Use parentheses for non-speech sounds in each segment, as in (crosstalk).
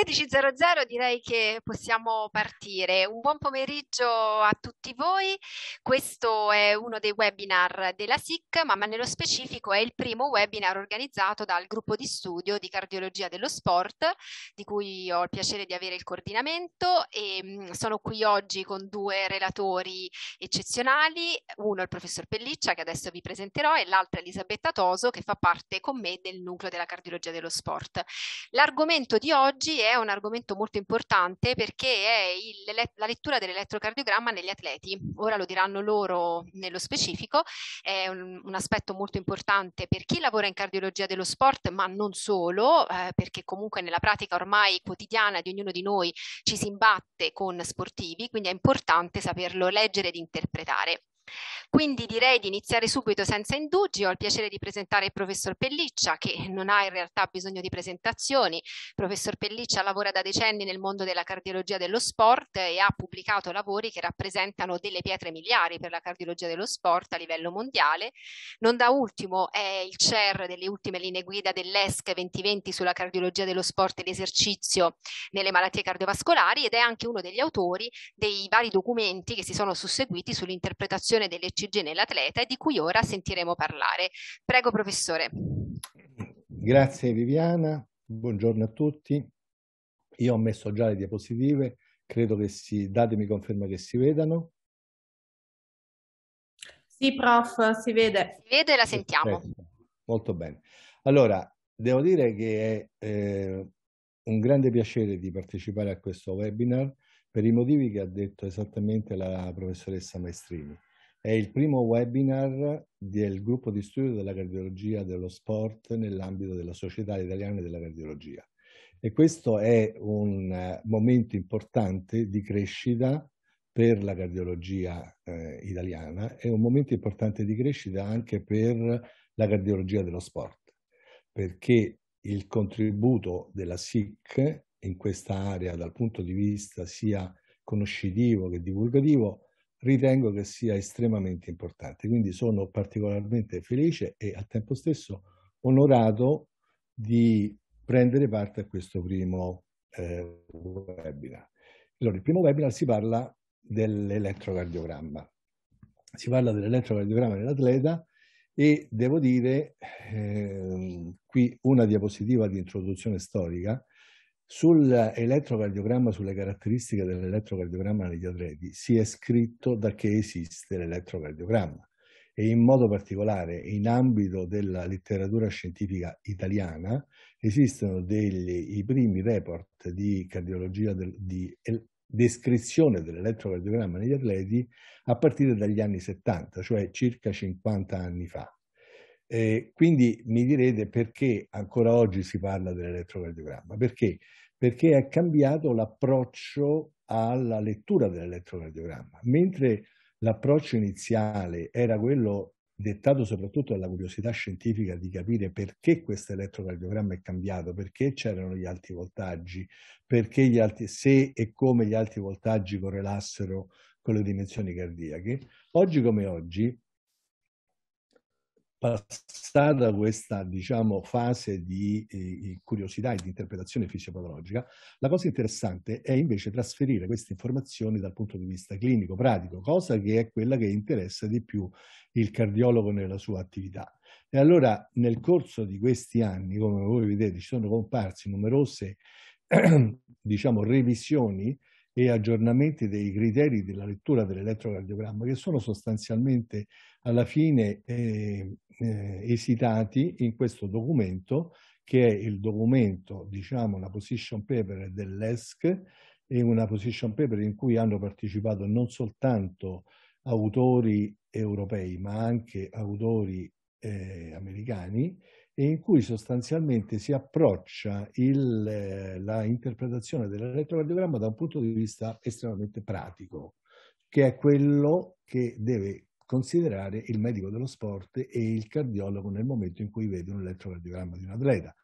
16.00 direi che possiamo partire. Un buon pomeriggio a tutti voi. Questo è uno dei webinar della SIC, ma, nello specifico è il primo webinar organizzato dal gruppo di studio di cardiologia dello sport, di cui ho il piacere di avere il coordinamento e mm, sono qui oggi con due relatori eccezionali, uno il professor Pelliccia che adesso vi presenterò e l'altra Elisabetta Toso che fa parte con me del nucleo della cardiologia dello sport. L'argomento di oggi è un argomento molto importante perché è il, la lettura dell'elettrocardiogramma negli atleti. Ora lo diranno loro nello specifico, è un, un aspetto molto importante per chi lavora in cardiologia dello sport, ma non solo, eh, perché comunque nella pratica ormai quotidiana di ognuno di noi ci si imbatte con sportivi, quindi è importante saperlo leggere ed interpretare. Quindi direi di iniziare subito senza indugi. Ho il piacere di presentare il professor Pelliccia, che non ha in realtà bisogno di presentazioni. Il professor Pelliccia lavora da decenni nel mondo della cardiologia dello sport e ha pubblicato lavori che rappresentano delle pietre miliari per la cardiologia dello sport a livello mondiale. Non da ultimo è il CER delle ultime linee guida dell'ESC 2020 sulla cardiologia dello sport e l'esercizio nelle malattie cardiovascolari ed è anche uno degli autori dei vari documenti che si sono susseguiti sull'interpretazione diminuzione dell'ECG nell'atleta e di cui ora sentiremo parlare. Prego professore. Grazie Viviana, buongiorno a tutti. Io ho messo già le diapositive, credo che si, datemi conferma che si vedano. Sì, prof, si vede. Si vede e la sentiamo. Perfetto. Molto bene. Allora, devo dire che è eh, un grande piacere di partecipare a questo webinar per i motivi che ha detto esattamente la professoressa Maestrini. È il primo webinar del gruppo di studio della cardiologia dello sport nell'ambito della Società Italiana della Cardiologia. E questo è un eh, momento importante di crescita per la cardiologia eh, italiana, e un momento importante di crescita anche per la cardiologia dello sport, perché il contributo della SIC in questa area dal punto di vista sia conoscitivo che divulgativo ritengo che sia estremamente importante. Quindi sono particolarmente felice e al tempo stesso onorato di prendere parte a questo primo eh, webinar. Allora, il primo webinar si parla dell'elettrocardiogramma. Si parla dell'elettrocardiogramma dell'atleta e devo dire eh, qui una diapositiva di introduzione storica Sull'elettrocardiogramma, sulle caratteristiche dell'elettrocardiogramma negli atleti, si è scritto da che esiste l'elettrocardiogramma e in modo particolare in ambito della letteratura scientifica italiana esistono degli, i primi report di cardiologia del, di el, descrizione dell'elettrocardiogramma negli atleti a partire dagli anni 70, cioè circa 50 anni fa. Eh, quindi mi direte perché ancora oggi si parla dell'elettrocardiogramma? Perché perché è cambiato l'approccio alla lettura dell'elettrocardiogramma. Mentre l'approccio iniziale era quello dettato soprattutto dalla curiosità scientifica di capire perché questo elettrocardiogramma è cambiato, perché c'erano gli alti voltaggi, perché gli alti, se e come gli alti voltaggi correlassero con le dimensioni cardiache. Oggi come oggi passata questa diciamo, fase di eh, eh, curiosità e di interpretazione fisiopatologica, la cosa interessante è invece trasferire queste informazioni dal punto di vista clinico, pratico, cosa che è quella che interessa di più il cardiologo nella sua attività. E allora nel corso di questi anni, come voi vedete, ci sono comparsi numerose (clears throat) diciamo, revisioni e aggiornamenti dei criteri della lettura dell'elettrocardiogramma che sono sostanzialmente alla fine eh, eh, esitati in questo documento che è il documento, diciamo, una position paper dell'ESC e una position paper in cui hanno partecipato non soltanto autori europei ma anche autori eh, americani e in cui sostanzialmente si approccia il, eh, la interpretazione dell'elettrocardiogramma da un punto di vista estremamente pratico, che è quello che deve considerare il medico dello sport e il cardiologo nel momento in cui vede un elettrocardiogramma di un atleta.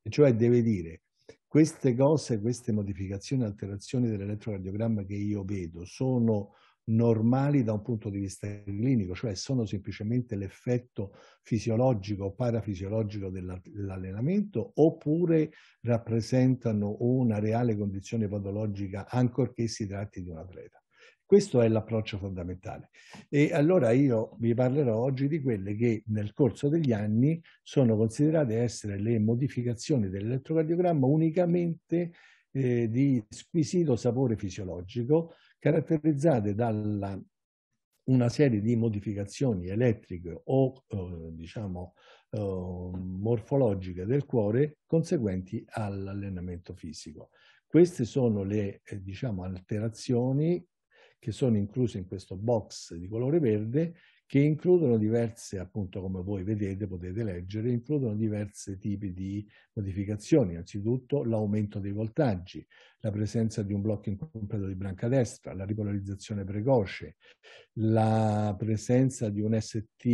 E cioè deve dire queste cose, queste modificazioni, alterazioni dell'elettrocardiogramma che io vedo sono normali da un punto di vista clinico, cioè sono semplicemente l'effetto fisiologico o parafisiologico dell'allenamento oppure rappresentano una reale condizione patologica ancorché si tratti di un atleta. Questo è l'approccio fondamentale. E allora io vi parlerò oggi di quelle che nel corso degli anni sono considerate essere le modificazioni dell'elettrocardiogramma unicamente eh, di squisito sapore fisiologico, caratterizzate da una serie di modificazioni elettriche o eh, diciamo eh, morfologiche del cuore conseguenti all'allenamento fisico. Queste sono le eh, diciamo, alterazioni che sono incluse in questo box di colore verde che includono diverse, appunto come voi vedete, potete leggere, includono diversi tipi di modificazioni. Innanzitutto l'aumento dei voltaggi, la presenza di un blocco incompleto di branca destra, la ripolarizzazione precoce, la presenza di un ST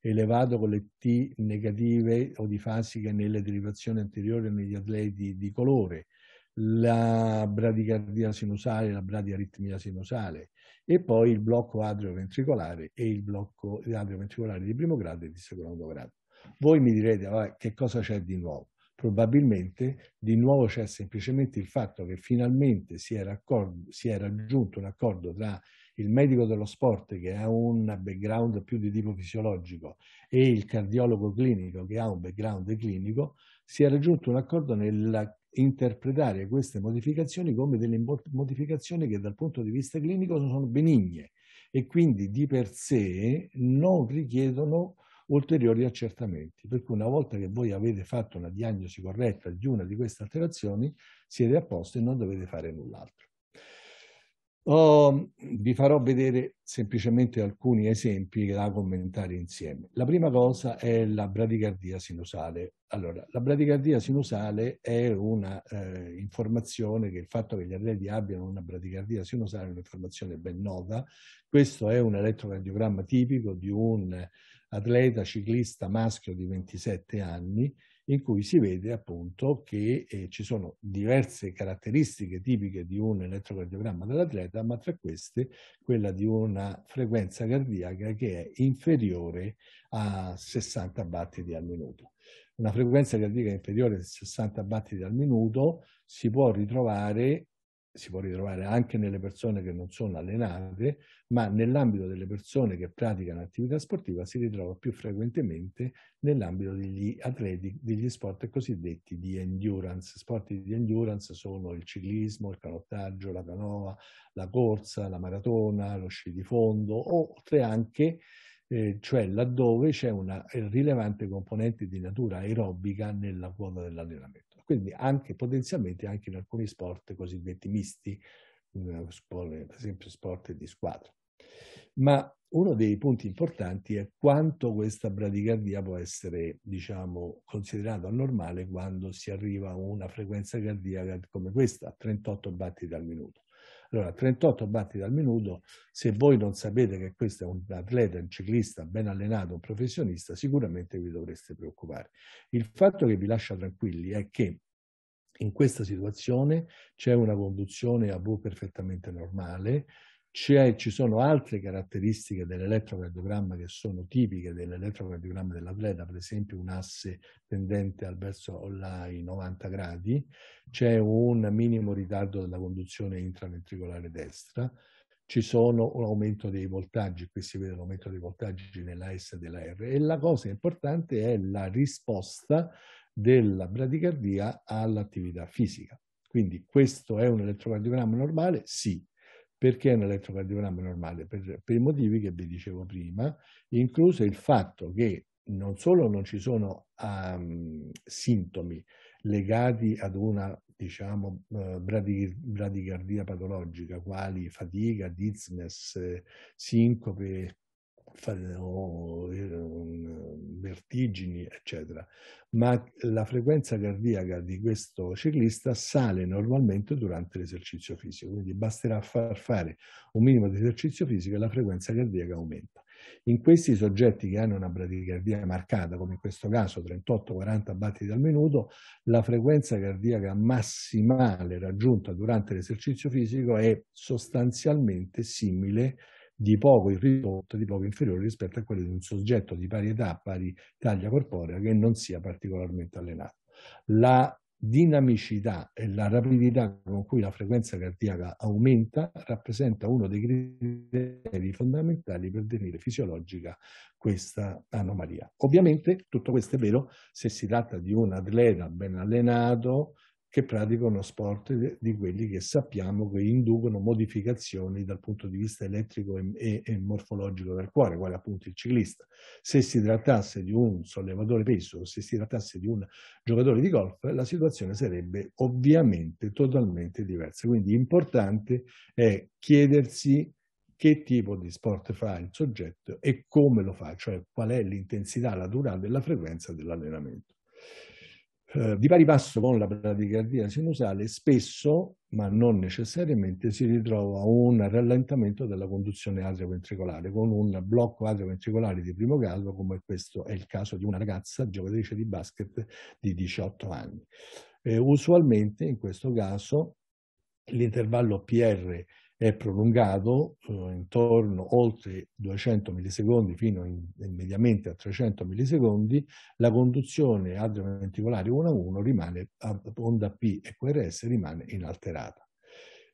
elevato con le T negative o di fasiche nelle derivazioni anteriori e negli atleti di colore, la bradicardia sinusale, la bradiaritmia sinusale e poi il blocco adrioventricolare e il blocco adrioventricolare di primo grado e di secondo grado. Voi mi direte, vabbè, che cosa c'è di nuovo? Probabilmente di nuovo c'è semplicemente il fatto che finalmente si è, raccordo, si è raggiunto un accordo tra il medico dello sport che ha un background più di tipo fisiologico e il cardiologo clinico che ha un background clinico, si è raggiunto un accordo nel interpretare queste modificazioni come delle modificazioni che dal punto di vista clinico sono benigne e quindi di per sé non richiedono ulteriori accertamenti. Per cui una volta che voi avete fatto una diagnosi corretta di una di queste alterazioni, siete a posto e non dovete fare null'altro. Oh, vi farò vedere semplicemente alcuni esempi da commentare insieme. La prima cosa è la bradicardia sinusale. Allora, la bradicardia sinusale è una eh, informazione che il fatto che gli atleti abbiano una bradicardia sinusale è un'informazione ben nota. Questo è un elettrocardiogramma tipico di un atleta ciclista maschio di 27 anni in cui si vede appunto che eh, ci sono diverse caratteristiche tipiche di un elettrocardiogramma dell'atleta, ma tra queste quella di una frequenza cardiaca che è inferiore a 60 battiti al minuto. Una frequenza cardiaca inferiore a 60 battiti al minuto si può ritrovare si può ritrovare anche nelle persone che non sono allenate, ma nell'ambito delle persone che praticano attività sportiva si ritrova più frequentemente nell'ambito degli atleti, degli sport cosiddetti di endurance. Sport di endurance sono il ciclismo, il canottaggio, la canoa, la corsa, la maratona, lo sci di fondo, oltre anche eh, cioè laddove c'è una rilevante componente di natura aerobica nella quota dell'allenamento. Quindi anche potenzialmente anche in alcuni sport cosiddetti misti, per esempio sport di squadra. Ma uno dei punti importanti è quanto questa bradicardia può essere, diciamo, considerata normale quando si arriva a una frequenza cardiaca come questa, 38 battiti al minuto. Allora, 38 battiti al minuto, se voi non sapete che questo è un atleta, un ciclista ben allenato, un professionista, sicuramente vi dovreste preoccupare. Il fatto che vi lascia tranquilli è che in questa situazione c'è una conduzione a V perfettamente normale, ci sono altre caratteristiche dell'elettrocardiogramma che sono tipiche dell'elettrocardiogramma dell'atleta, per esempio un asse tendente al verso i 90 gradi, c'è un minimo ritardo della conduzione intraventricolare destra, ci sono un aumento dei voltaggi, qui si vede l'aumento dei voltaggi nella S e della R. E la cosa importante è la risposta della bradicardia all'attività fisica. Quindi questo è un elettrocardiogramma normale? Sì. Perché è un elettrocardiogramma normale? Per, per i motivi che vi dicevo prima, incluso il fatto che non solo non ci sono um, sintomi legati ad una diciamo, eh, bradicardia patologica, quali fatica, dizziness, eh, sincope, vertigini, eccetera. Ma la frequenza cardiaca di questo ciclista sale normalmente durante l'esercizio fisico, quindi basterà far fare un minimo di esercizio fisico e la frequenza cardiaca aumenta. In questi soggetti che hanno una bradicardia marcata, come in questo caso 38-40 battiti al minuto, la frequenza cardiaca massimale raggiunta durante l'esercizio fisico è sostanzialmente simile a di poco ridotto, di poco inferiore rispetto a quello di un soggetto di pari età, pari taglia corporea che non sia particolarmente allenato. La dinamicità e la rapidità con cui la frequenza cardiaca aumenta rappresenta uno dei criteri fondamentali per definire fisiologica questa anomalia. Ovviamente tutto questo è vero se si tratta di un atleta ben allenato, che praticano sport di quelli che sappiamo che inducono modificazioni dal punto di vista elettrico e, e, e, morfologico del cuore, quale appunto il ciclista. Se si trattasse di un sollevatore peso, se si trattasse di un giocatore di golf, la situazione sarebbe ovviamente totalmente diversa. Quindi importante è chiedersi che tipo di sport fa il soggetto e come lo fa, cioè qual è l'intensità, la durata e la frequenza dell'allenamento. Eh, di pari passo con la bradicardia sinusale spesso, ma non necessariamente, si ritrova un rallentamento della conduzione atrioventricolare con un blocco atrioventricolare di primo grado, come questo è il caso di una ragazza giocatrice di basket di 18 anni. Eh, usualmente in questo caso l'intervallo PR è prolungato eh, intorno oltre 200 millisecondi fino in, mediamente a 300 millisecondi, la conduzione adrioventricolare 1 a 1 rimane, onda P e QRS rimane inalterata.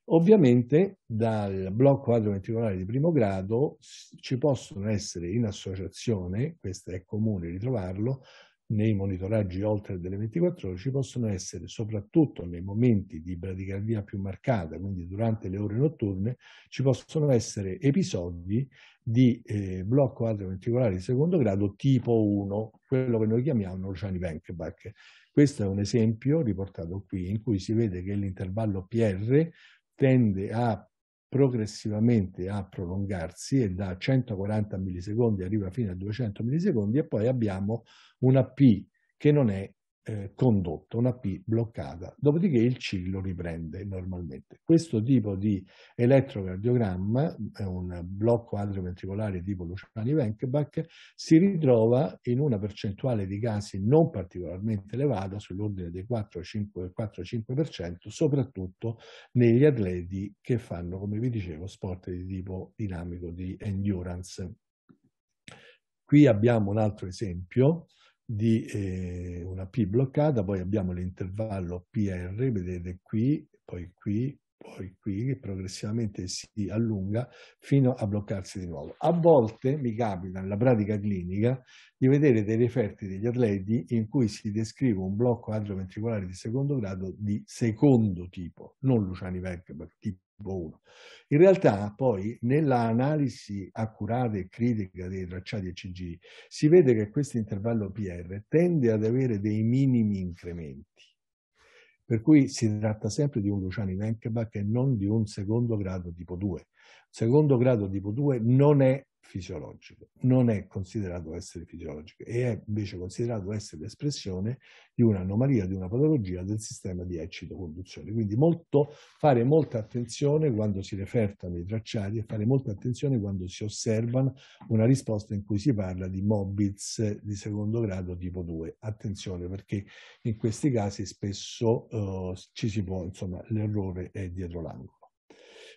Ovviamente dal blocco adrioventricolare di primo grado ci possono essere in associazione, questo è comune ritrovarlo, nei monitoraggi oltre delle 24 ore ci possono essere, soprattutto nei momenti di bradicardia più marcata, quindi durante le ore notturne, ci possono essere episodi di eh, blocco atrioventricolare di secondo grado tipo 1, quello che noi chiamiamo Luciani Penkeback. Questo è un esempio riportato qui in cui si vede che l'intervallo PR tende a progressivamente a prolungarsi e da 140 millisecondi arriva fino a 200 millisecondi e poi abbiamo una P che non è eh, condotta, una P bloccata, dopodiché il ciclo riprende normalmente. Questo tipo di elettrocardiogramma, un blocco adrioventricolare tipo luciani venkbach si ritrova in una percentuale di casi non particolarmente elevata, sull'ordine del 4-5%, soprattutto negli atleti che fanno, come vi dicevo, sport di tipo dinamico, di endurance. Qui abbiamo un altro esempio di eh, una P bloccata, poi abbiamo l'intervallo PR, vedete qui, poi qui, poi qui, che progressivamente si allunga fino a bloccarsi di nuovo. A volte mi capita nella pratica clinica di vedere dei referti degli atleti in cui si descrive un blocco adroventricolare di secondo grado di secondo tipo, non Luciani Vecchio, tipo 1. In realtà poi nell'analisi accurata e critica dei tracciati ECG si vede che questo intervallo PR tende ad avere dei minimi incrementi, per cui si tratta sempre di un Luciani-Wenkebach e non di un secondo grado tipo 2. Secondo grado tipo 2 non è fisiologico, non è considerato essere fisiologico e è invece considerato essere l'espressione di un'anomalia, di una patologia del sistema di eccitoconduzione. Quindi molto, fare molta attenzione quando si refertano i tracciati e fare molta attenzione quando si osservano una risposta in cui si parla di mobils di secondo grado tipo 2. Attenzione perché in questi casi spesso eh, ci si può, insomma, l'errore è dietro l'angolo.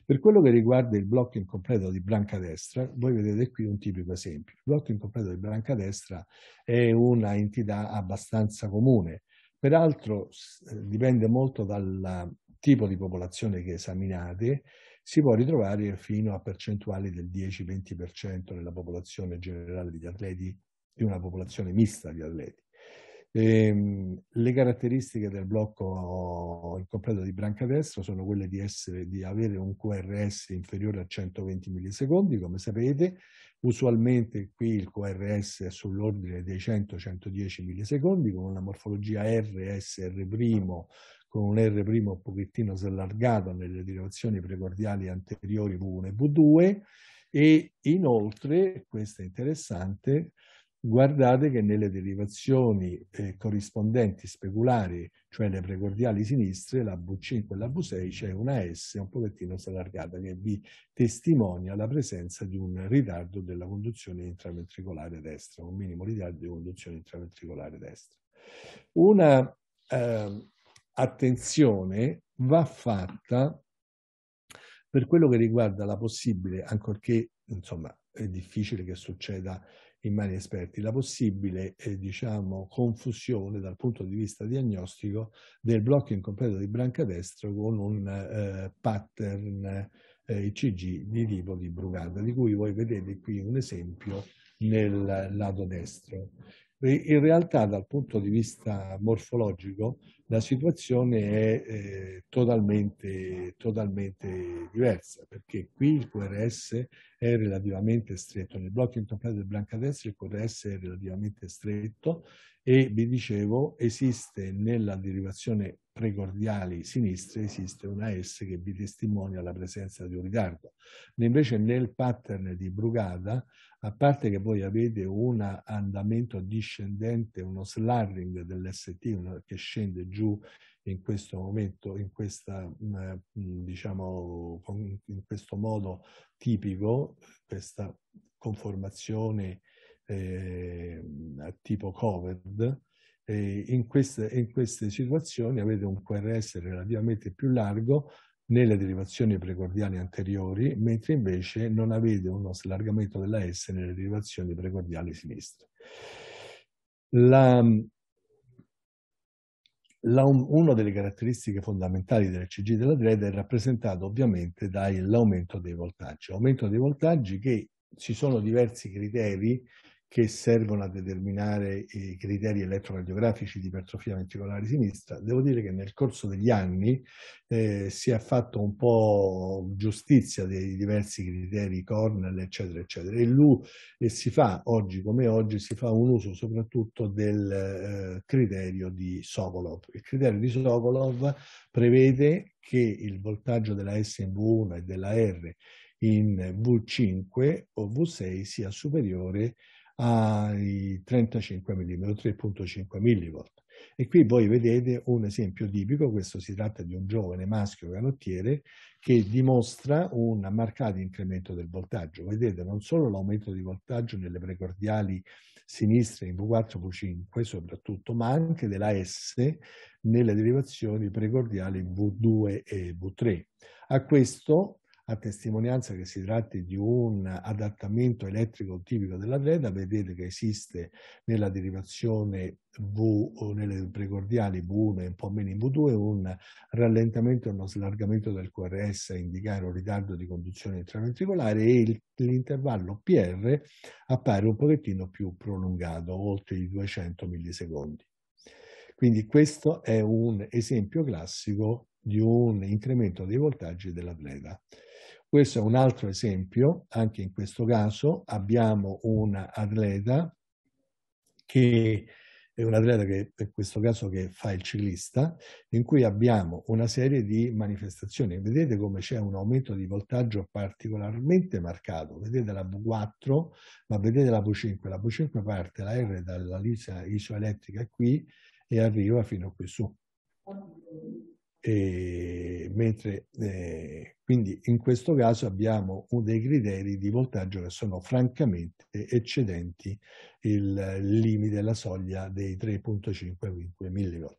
Per quello che riguarda il blocco incompleto di branca destra, voi vedete qui un tipico esempio. Il blocco incompleto di branca destra è una entità abbastanza comune, peraltro eh, dipende molto dal tipo di popolazione che esaminate, si può ritrovare fino a percentuali del 10-20% nella popolazione generale di atleti di una popolazione mista di atleti. E, ehm, le caratteristiche del blocco incompleto di branca destra sono quelle di, essere, di avere un QRS inferiore a 120 millisecondi, come sapete, usualmente qui il QRS è sull'ordine dei 100-110 millisecondi con una morfologia RSR' con un R' un pochettino allargato nelle direzioni precordiali anteriori V1 e V2 e inoltre, questo è interessante, guardate che nelle derivazioni eh, corrispondenti speculari, cioè le precordiali sinistre, la V5 e la V6, c'è una S un pochettino allargata che vi testimonia la presenza di un ritardo della conduzione intraventricolare destra, un minimo ritardo di conduzione intraventricolare destra. Una eh, attenzione va fatta per quello che riguarda la possibile, ancorché insomma è difficile che succeda in mani esperti, la possibile eh, diciamo, confusione dal punto di vista diagnostico del blocco incompleto di branca destra con un eh, pattern eh, ICG di tipo di Brugada, di cui voi vedete qui un esempio nel lato destro. Eh, in realtà dal punto di vista morfologico la situazione è eh, totalmente, totalmente, diversa perché qui il QRS è relativamente stretto, nel blocco intompato del destra il QRS è relativamente stretto e vi dicevo esiste nella derivazione precordiale sinistra esiste una S che vi testimonia la presenza di un ritardo. Invece nel pattern di Brugada a parte che voi avete un andamento discendente, uno slurring dell'ST che scende giù in questo momento, in, questa, mm, mm, diciamo, in questo modo tipico, questa conformazione eh, tipo covered, eh, in queste, in queste situazioni avete un QRS relativamente più largo, nelle derivazioni precordiali anteriori, mentre invece non avete uno slargamento della S nelle derivazioni precordiali sinistre. La, la, una delle caratteristiche fondamentali del CG della DRED è rappresentata ovviamente dall'aumento dei voltaggi, aumento dei voltaggi che ci sono diversi criteri che servono a determinare i criteri elettroradiografici di ipertrofia ventricolare sinistra, devo dire che nel corso degli anni eh, si è fatto un po' giustizia dei diversi criteri Cornell, eccetera, eccetera, e, lui, e si fa, oggi come oggi, si fa un uso soprattutto del eh, criterio di Sokolov. Il criterio di Sokolov prevede che il voltaggio della SV1 e della R in V5 o V6 sia superiore a ai 35 mm, 3.5 mV. E qui voi vedete un esempio tipico, questo si tratta di un giovane maschio canottiere che dimostra un marcato incremento del voltaggio. Vedete non solo l'aumento di voltaggio nelle precordiali sinistre in V4 V5 soprattutto, ma anche della S nelle derivazioni precordiali V2 e V3. A questo a testimonianza che si tratti di un adattamento elettrico tipico dell'atleta, vedete che esiste nella derivazione V o nelle precordiali V1 e un po' meno in V2 un rallentamento e uno slargamento del QRS a indicare un ritardo di conduzione intraventricolare e l'intervallo PR appare un pochettino più prolungato, oltre i 200 millisecondi. Quindi questo è un esempio classico di un incremento dei voltaggi dell'atleta. Questo è un altro esempio, anche in questo caso abbiamo un atleta che è un atleta che in questo caso che fa il ciclista, in cui abbiamo una serie di manifestazioni. Vedete come c'è un aumento di voltaggio particolarmente marcato. Vedete la V4, ma vedete la V5. La V5 parte la R dalla lisa isoelettrica qui e arriva fino a qui su. E mentre, eh, quindi in questo caso abbiamo dei criteri di voltaggio che sono francamente eccedenti il limite, della soglia dei 3.5 mV.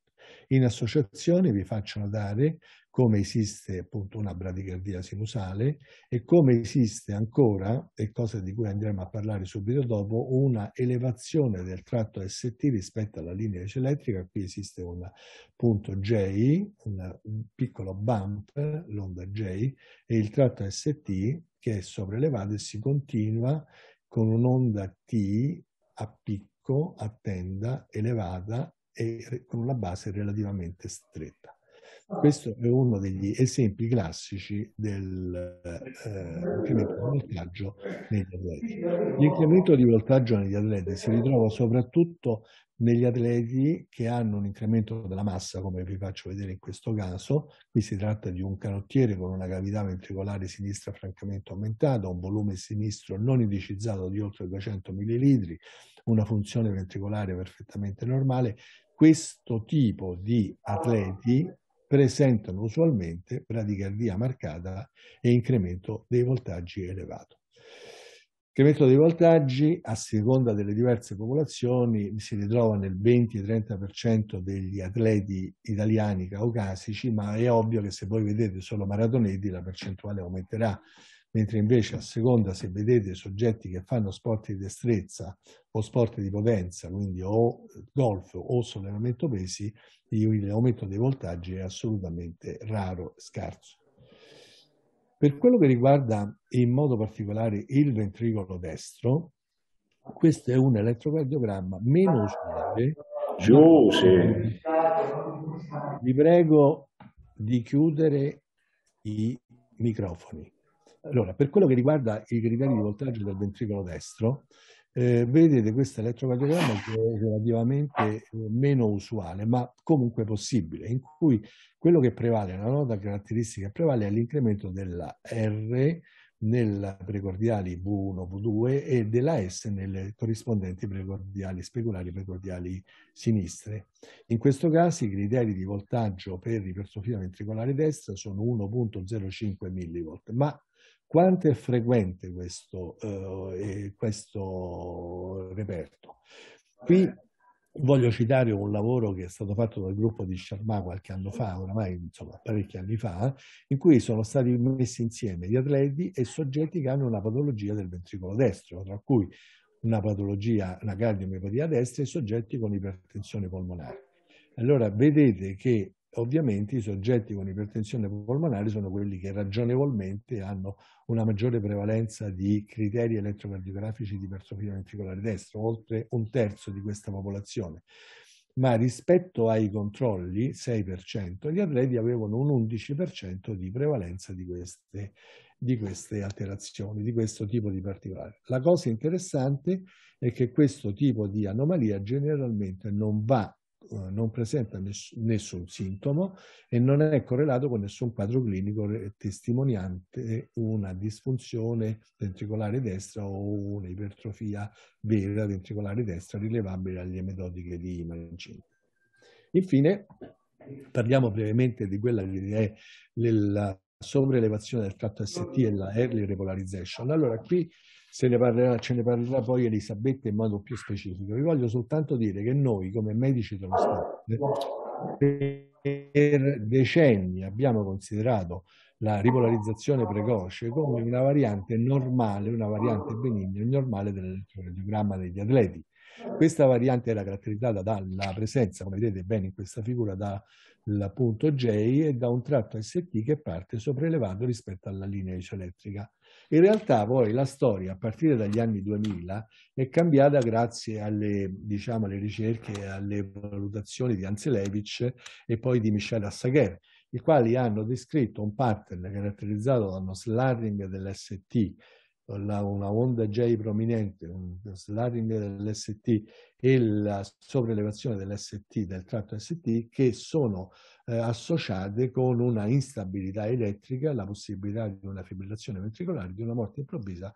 In associazione vi faccio notare come esiste appunto una bradicardia sinusale e come esiste ancora, e cosa di cui andremo a parlare subito dopo, una elevazione del tratto ST rispetto alla linea elettrica. Qui esiste un punto J, un piccolo bump, l'onda J, e il tratto ST che è sopraelevato e si continua con un'onda T a picco, a tenda, elevata e con una base relativamente stretta. Questo è uno degli esempi classici del eh, di voltaggio negli atleti. L'incremento di voltaggio negli atleti si ritrova soprattutto negli atleti che hanno un incremento della massa, come vi faccio vedere in questo caso. Qui si tratta di un canottiere con una cavità ventricolare sinistra francamente aumentata, un volume sinistro non indicizzato di oltre 200 ml, una funzione ventricolare perfettamente normale. Questo tipo di atleti presentano usualmente bradicardia marcata e incremento dei voltaggi elevato. L'incremento dei voltaggi a seconda delle diverse popolazioni si ritrova nel 20-30% degli atleti italiani caucasici, ma è ovvio che se voi vedete solo maratoneti la percentuale aumenterà mentre invece a seconda se vedete soggetti che fanno sport di destrezza o sport di potenza, quindi o eh, golf o sollevamento pesi, l'aumento dei voltaggi è assolutamente raro, e scarso. Per quello che riguarda in modo particolare il ventricolo destro, questo è un elettrocardiogramma meno uscibile. Giuse! Vi prego di chiudere i microfoni. Allora, per quello che riguarda i criteri di voltaggio del ventricolo destro, eh, vedete questo elettrocardiogramma che è relativamente eh, meno usuale, ma comunque possibile, in cui quello che prevale, una nota caratteristica che prevale è l'incremento della R nelle precordiali V1, V2 e della S nelle corrispondenti precordiali speculari, precordiali sinistre. In questo caso i criteri di voltaggio per ipertrofia ventricolare destra sono 1.05 mV, ma quanto è frequente questo, eh, questo reperto? Qui eh. voglio citare un lavoro che è stato fatto dal gruppo di Sharma qualche anno fa, oramai insomma parecchi anni fa, in cui sono stati messi insieme gli atleti e soggetti che hanno una patologia del ventricolo destro, tra cui una patologia, una cardiomiopatia destra e soggetti con ipertensione polmonare. Allora vedete che ovviamente i soggetti con ipertensione polmonare sono quelli che ragionevolmente hanno una maggiore prevalenza di criteri elettrocardiografici di ipertrofia ventricolare destra, oltre un terzo di questa popolazione. Ma rispetto ai controlli, 6%, gli atleti avevano un 11% di prevalenza di queste, di queste alterazioni, di questo tipo di particolare. La cosa interessante è che questo tipo di anomalia generalmente non va eh, non presenta ness- nessun sintomo e non è correlato con nessun quadro clinico testimoniante una disfunzione ventricolare destra o un'ipertrofia vera ventricolare destra rilevabile alle metodiche di imaging. Infine, parliamo brevemente di quella che è la sovrelevazione del tratto ST e la early repolarization. Allora, qui se ne parlerà, ce ne parlerà poi Elisabetta in modo più specifico. Vi voglio soltanto dire che noi come medici dello Stato per decenni abbiamo considerato la ripolarizzazione precoce come una variante normale, una variante benigna, normale dell'elettrocardiogramma degli atleti. Questa variante era caratterizzata dalla presenza, come vedete bene in questa figura, dal punto J e da un tratto ST che parte sopraelevato rispetto alla linea isoelettrica in realtà poi la storia a partire dagli anni 2000 è cambiata grazie alle, diciamo, alle ricerche e alle valutazioni di Anselevich e poi di Michel Assager, i quali hanno descritto un pattern caratterizzato da uno slurring dell'ST la, una onda J prominente, un sliding dell'ST e la sopraelevazione dell'ST, del tratto ST, che sono eh, associate con una instabilità elettrica, la possibilità di una fibrillazione ventricolare, di una morte improvvisa,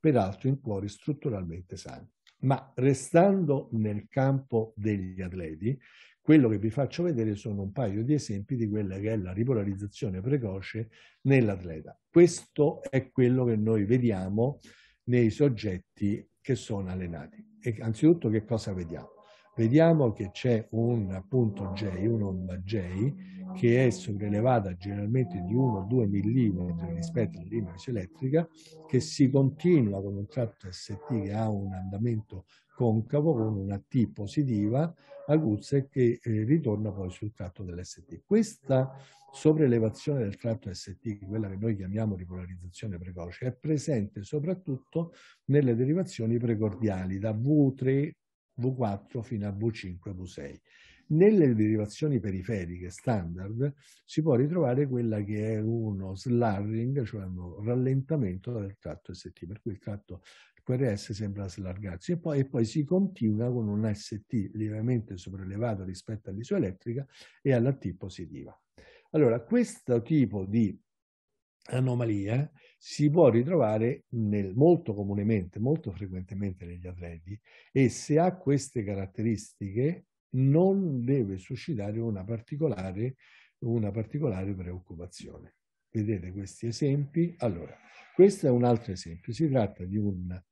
peraltro in cuori strutturalmente sani. Ma restando nel campo degli atleti, quello che vi faccio vedere sono un paio di esempi di quella che è la ripolarizzazione precoce nell'atleta. Questo è quello che noi vediamo nei soggetti che sono allenati. E anzitutto che cosa vediamo? Vediamo che c'è un appunto J, un'onda J, che è sopraelevata generalmente di 1-2 mm rispetto alla linea che si continua con un tratto ST che ha un andamento concavo con una T positiva aguzza Guzze che eh, ritorna poi sul tratto dell'ST. Questa sopraelevazione del tratto ST, quella che noi chiamiamo ripolarizzazione precoce, è presente soprattutto nelle derivazioni precordiali da V3, V4 fino a V5, V6. Nelle derivazioni periferiche standard si può ritrovare quella che è uno slurring, cioè un rallentamento del tratto ST, per cui il tratto quel RS sembra slargarsi e poi, e poi, si continua con un ST lievemente sopraelevato rispetto all'isoelettrica e alla T positiva. Allora, questo tipo di anomalia si può ritrovare nel, molto comunemente, molto frequentemente negli atleti e se ha queste caratteristiche non deve suscitare una particolare, una particolare preoccupazione. Vedete questi esempi? Allora, questo è un altro esempio. Si tratta di un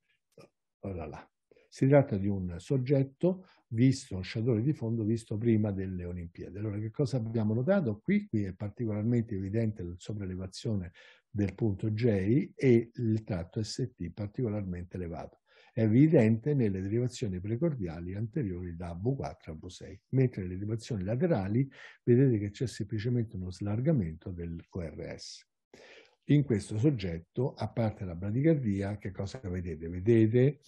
allora là. Si tratta di un soggetto visto, un sciatore di fondo visto prima delle Olimpiadi. Allora che cosa abbiamo notato qui? Qui è particolarmente evidente la sopraelevazione del punto J e il tratto ST particolarmente elevato. È evidente nelle derivazioni precordiali anteriori da V4 a V6, mentre nelle derivazioni laterali vedete che c'è semplicemente uno slargamento del QRS. In questo soggetto, a parte la bradicardia, che cosa vedete? Vedete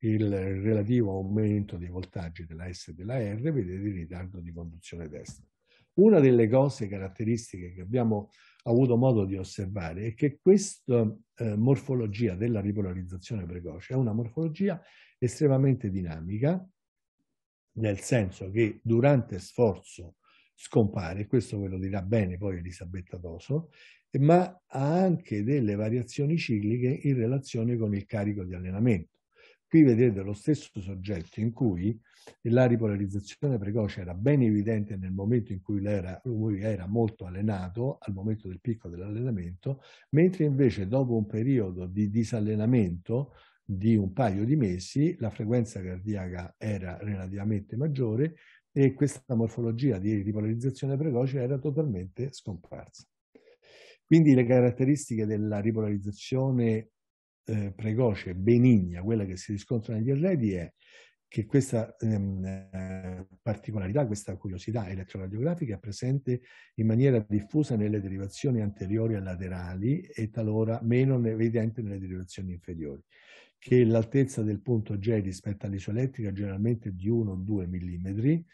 il relativo aumento dei voltaggi della S e della R, vedete il ritardo di conduzione destra. Una delle cose caratteristiche che abbiamo avuto modo di osservare è che questa eh, morfologia della ripolarizzazione precoce è una morfologia estremamente dinamica, nel senso che durante sforzo scompare, questo ve lo dirà bene poi Elisabetta Toso, ma ha anche delle variazioni cicliche in relazione con il carico di allenamento. Qui vedete lo stesso soggetto in cui la ripolarizzazione precoce era ben evidente nel momento in cui era, lui era molto allenato, al momento del picco dell'allenamento, mentre invece dopo un periodo di disallenamento di un paio di mesi la frequenza cardiaca era relativamente maggiore e questa morfologia di ripolarizzazione precoce era totalmente scomparsa. Quindi le caratteristiche della ripolarizzazione eh, precoce, benigna, quella che si riscontra negli arredi è che questa ehm, eh, particolarità, questa curiosità elettroradiografica è presente in maniera diffusa nelle derivazioni anteriori e laterali e talora meno evidente nelle derivazioni inferiori, che l'altezza del punto G rispetto all'isoelettrica è generalmente di 1-2 mm,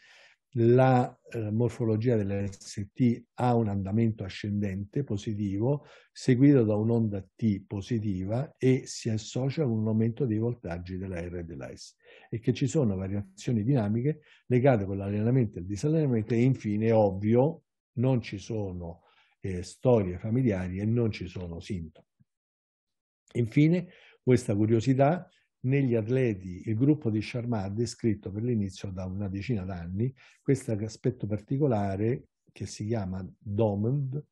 la eh, morfologia dell'ST ha un andamento ascendente positivo, seguito da un'onda T positiva e si associa a un aumento dei voltaggi della R e della S e che ci sono variazioni dinamiche legate con l'allenamento e il disallenamento e infine, ovvio, non ci sono eh, storie familiari e non ci sono sintomi. Infine, questa curiosità negli atleti il gruppo di Charmat descritto per l'inizio da una decina d'anni, questo aspetto particolare che si chiama DOMED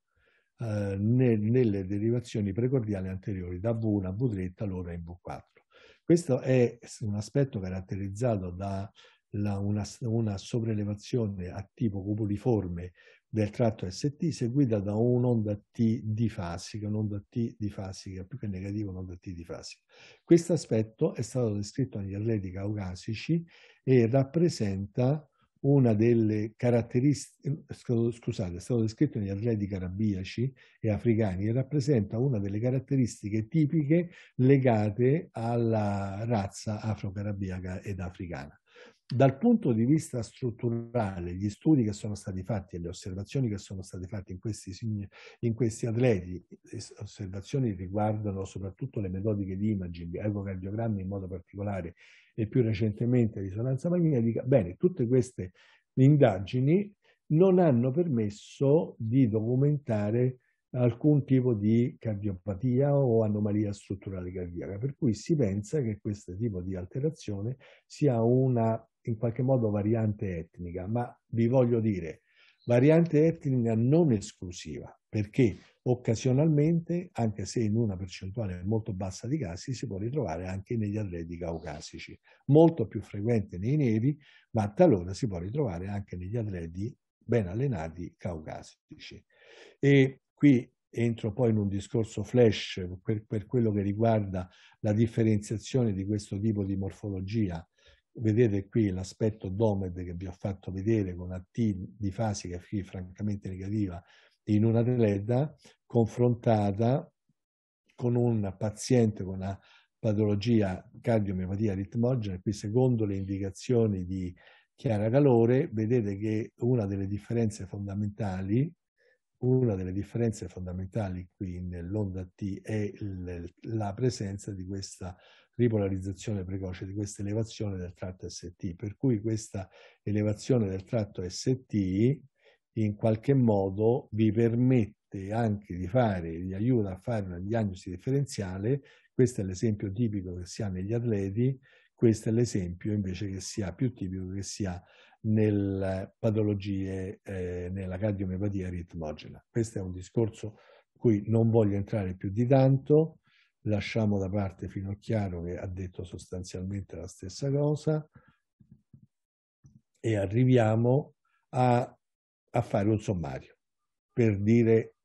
eh, nel, nelle derivazioni precordiali anteriori da V1 a V3, allora in V4. Questo è un aspetto caratterizzato da la, una, una sopraelevazione a tipo cupoliforme del tratto ST seguita da un'onda T di difasica, un'onda T di difasica più che negativa, un'onda T di difasica. Questo aspetto è stato descritto negli atleti caucasici e rappresenta una delle caratteristiche, scusate, è stato descritto negli atleti carabiaci e africani e rappresenta una delle caratteristiche tipiche legate alla razza afro-carabiaca ed africana. Dal punto di vista strutturale, gli studi che sono stati fatti e le osservazioni che sono state fatte in questi, in questi atleti, osservazioni riguardano soprattutto le metodiche di imaging, ecocardiogrammi in modo particolare e più recentemente risonanza magnetica, bene, tutte queste indagini non hanno permesso di documentare alcun tipo di cardiopatia o anomalia strutturale cardiaca, per cui si pensa che questo tipo di alterazione sia una in qualche modo variante etnica, ma vi voglio dire, variante etnica non esclusiva, perché occasionalmente, anche se in una percentuale molto bassa di casi, si può ritrovare anche negli atleti caucasici, molto più frequente nei neri, ma talora si può ritrovare anche negli atleti ben allenati caucasici. E qui entro poi in un discorso flash per, per quello che riguarda la differenziazione di questo tipo di morfologia vedete qui l'aspetto DOMED che vi ho fatto vedere con una T di fasi che è francamente negativa in una TLEDA confrontata con un paziente con una patologia cardiomiopatia ritmogena. Qui secondo le indicazioni di Chiara Calore vedete che una delle differenze fondamentali una delle differenze fondamentali qui nell'onda T è la presenza di questa ripolarizzazione precoce di questa elevazione del tratto ST, per cui questa elevazione del tratto ST in qualche modo vi permette anche di fare, vi aiuta a fare una diagnosi differenziale, questo è l'esempio tipico che si ha negli atleti, questo è l'esempio invece che si ha più tipico che si ha nelle patologie, eh, nella cardiomepatia ritmogena. Questo è un discorso cui non voglio entrare più di tanto, lasciamo da parte fino a chiaro che ha detto sostanzialmente la stessa cosa e arriviamo a, a fare un sommario per dire,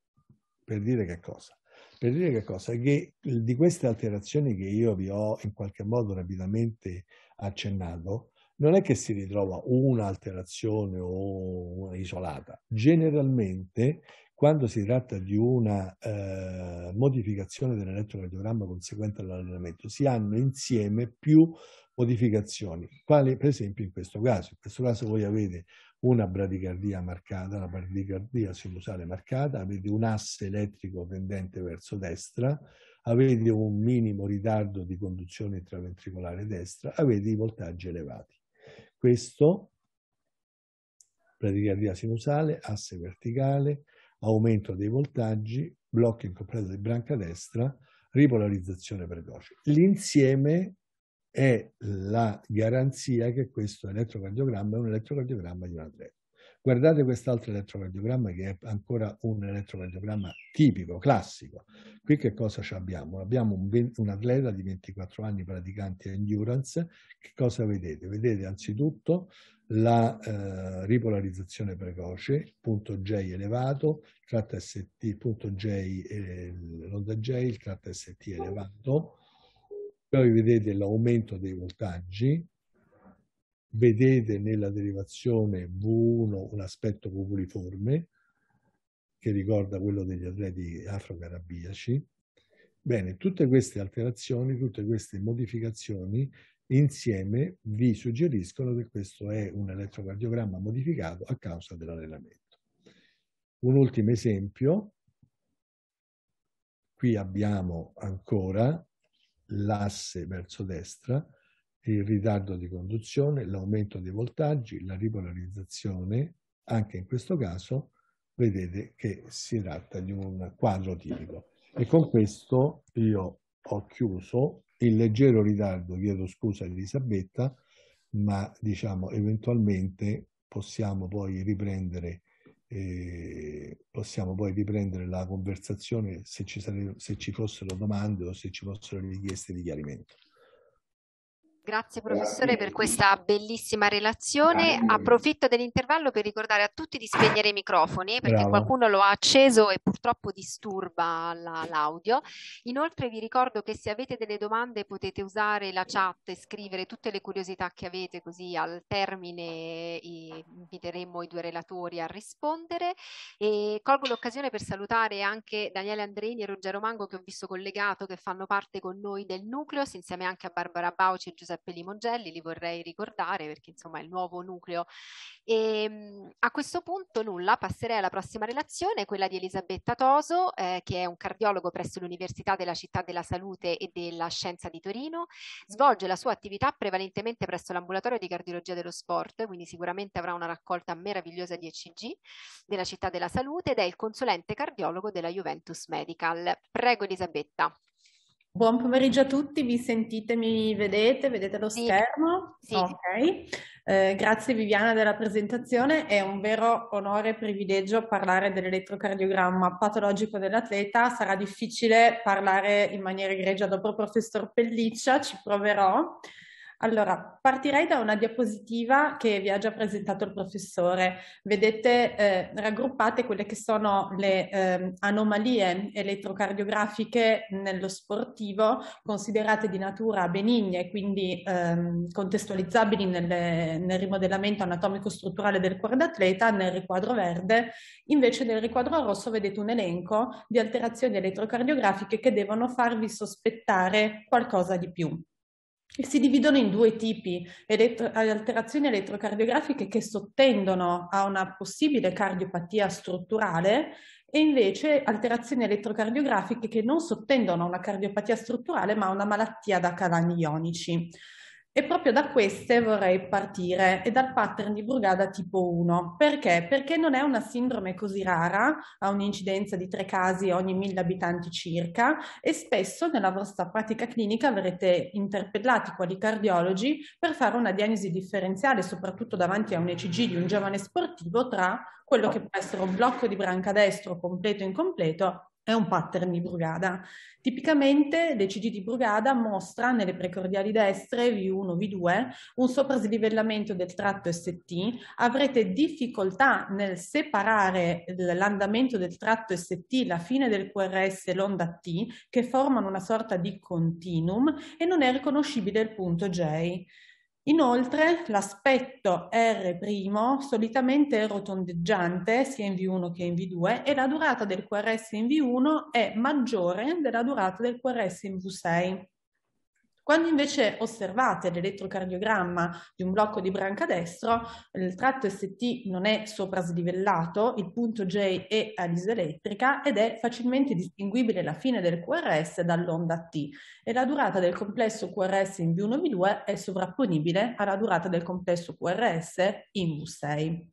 per dire che cosa? Per dire che cosa? Che di queste alterazioni che io vi ho in qualche modo rapidamente accennato, non è che si ritrova un'alterazione o una isolata. Generalmente quando si tratta di una eh, modificazione dell'elettrocardiogramma conseguente all'allenamento, si hanno insieme più modificazioni, quali per esempio in questo caso. In questo caso voi avete una bradicardia marcata, una bradicardia sinusale marcata, avete un asse elettrico tendente verso destra, avete un minimo ritardo di conduzione intraventricolare destra, avete i voltaggi elevati. Questo, bradicardia sinusale, asse verticale, aumento dei voltaggi, blocco incompleto di branca destra, ripolarizzazione precoce. L'insieme è la garanzia che questo elettrocardiogramma è un elettrocardiogramma di un atleta. Guardate quest'altro elettrocardiogramma che è ancora un elettrocardiogramma tipico, classico. Qui che cosa abbiamo? Abbiamo un, un atleta di 24 anni praticante endurance. Che cosa vedete? Vedete anzitutto la eh, ripolarizzazione precoce, punto J elevato, tratto ST, punto J, eh, l'onda J, il tratto ST elevato, poi vedete l'aumento dei voltaggi, vedete nella derivazione V1 un aspetto cupuliforme che ricorda quello degli atleti afrocarabiaci. Bene, tutte queste alterazioni, tutte queste modificazioni insieme vi suggeriscono che questo è un elettrocardiogramma modificato a causa dell'allenamento. Un ultimo esempio, qui abbiamo ancora l'asse verso destra, il ritardo di conduzione, l'aumento dei voltaggi, la ripolarizzazione, anche in questo caso vedete che si tratta di un quadro tipico. E con questo io ho chiuso il leggero ritardo, chiedo scusa Elisabetta, ma diciamo eventualmente possiamo poi riprendere, eh, possiamo poi riprendere la conversazione se ci, sare, se ci fossero domande o se ci fossero richieste di chiarimento. Grazie eh, professore per questa bellissima relazione. Approfitto dell'intervallo per ricordare a tutti di spegnere i microfoni perché Bravo. qualcuno lo ha acceso e purtroppo disturba l'audio. Inoltre vi ricordo che se avete delle domande potete usare la chat e scrivere tutte le curiosità che avete così al termine inviteremo i due relatori a rispondere. E colgo l'occasione per salutare anche Daniele Andrini e Ruggero Mango che ho visto collegato che fanno parte con noi del Nucleus insieme anche a Barbara Bauci e Giuseppe Giuseppe Limongelli, li vorrei ricordare perché insomma è il nuovo nucleo. E, ehm, a questo punto nulla, passerei alla prossima relazione, quella di Elisabetta Toso, eh, che è un cardiologo presso l'Università della Città della Salute e della Scienza di Torino, svolge la sua attività prevalentemente presso l'ambulatorio di cardiologia dello sport, quindi sicuramente avrà una raccolta meravigliosa di ECG della Città della Salute ed è il consulente cardiologo della Juventus Medical. Prego Elisabetta. Buon pomeriggio a tutti, vi sentite, mi vedete, vedete lo sì. schermo? Sì. Ok, eh, grazie Viviana della presentazione, è un vero onore e privilegio parlare dell'elettrocardiogramma patologico dell'atleta, sarà difficile parlare in maniera egregia dopo il professor Pelliccia, ci proverò. Allora, partirei da una diapositiva che vi ha già presentato il professore. Vedete eh, raggruppate quelle che sono le eh, anomalie elettrocardiografiche nello sportivo, considerate di natura benigne, quindi ehm, contestualizzabili nelle, nel rimodellamento anatomico-strutturale del cuore d'atleta, nel riquadro verde. Invece nel riquadro rosso vedete un elenco di alterazioni elettrocardiografiche che devono farvi sospettare qualcosa di più si dividono in due tipi, elettro- alterazioni elettrocardiografiche che sottendono a una possibile cardiopatia strutturale e invece alterazioni elettrocardiografiche che non sottendono a una cardiopatia strutturale ma a una malattia da calanni ionici. E proprio da queste vorrei partire e dal pattern di Brugada tipo 1. Perché? Perché non è una sindrome così rara, ha un'incidenza di tre casi ogni mille abitanti circa e spesso nella vostra pratica clinica verrete interpellati quali cardiologi per fare una diagnosi differenziale, soprattutto davanti a un ECG di un giovane sportivo, tra quello che può essere un blocco di branca destro completo o incompleto è un pattern di Brugada. Tipicamente l'ECG di Brugada mostra nelle precordiali destre V1, V2 un sopraslivellamento del tratto ST. Avrete difficoltà nel separare l'andamento del tratto ST, la fine del QRS e l'onda T, che formano una sorta di continuum e non è riconoscibile il punto J. Inoltre l'aspetto R' solitamente è rotondeggiante sia in V1 che in V2 e la durata del QRS in V1 è maggiore della durata del QRS in V6. Quando invece osservate l'elettrocardiogramma di un blocco di branca destro, il tratto ST non è sopraslivellato, il punto J è ad isoelettrica ed è facilmente distinguibile la fine del QRS dall'onda T e la durata del complesso QRS in V1 V2 è sovrapponibile alla durata del complesso QRS in V6.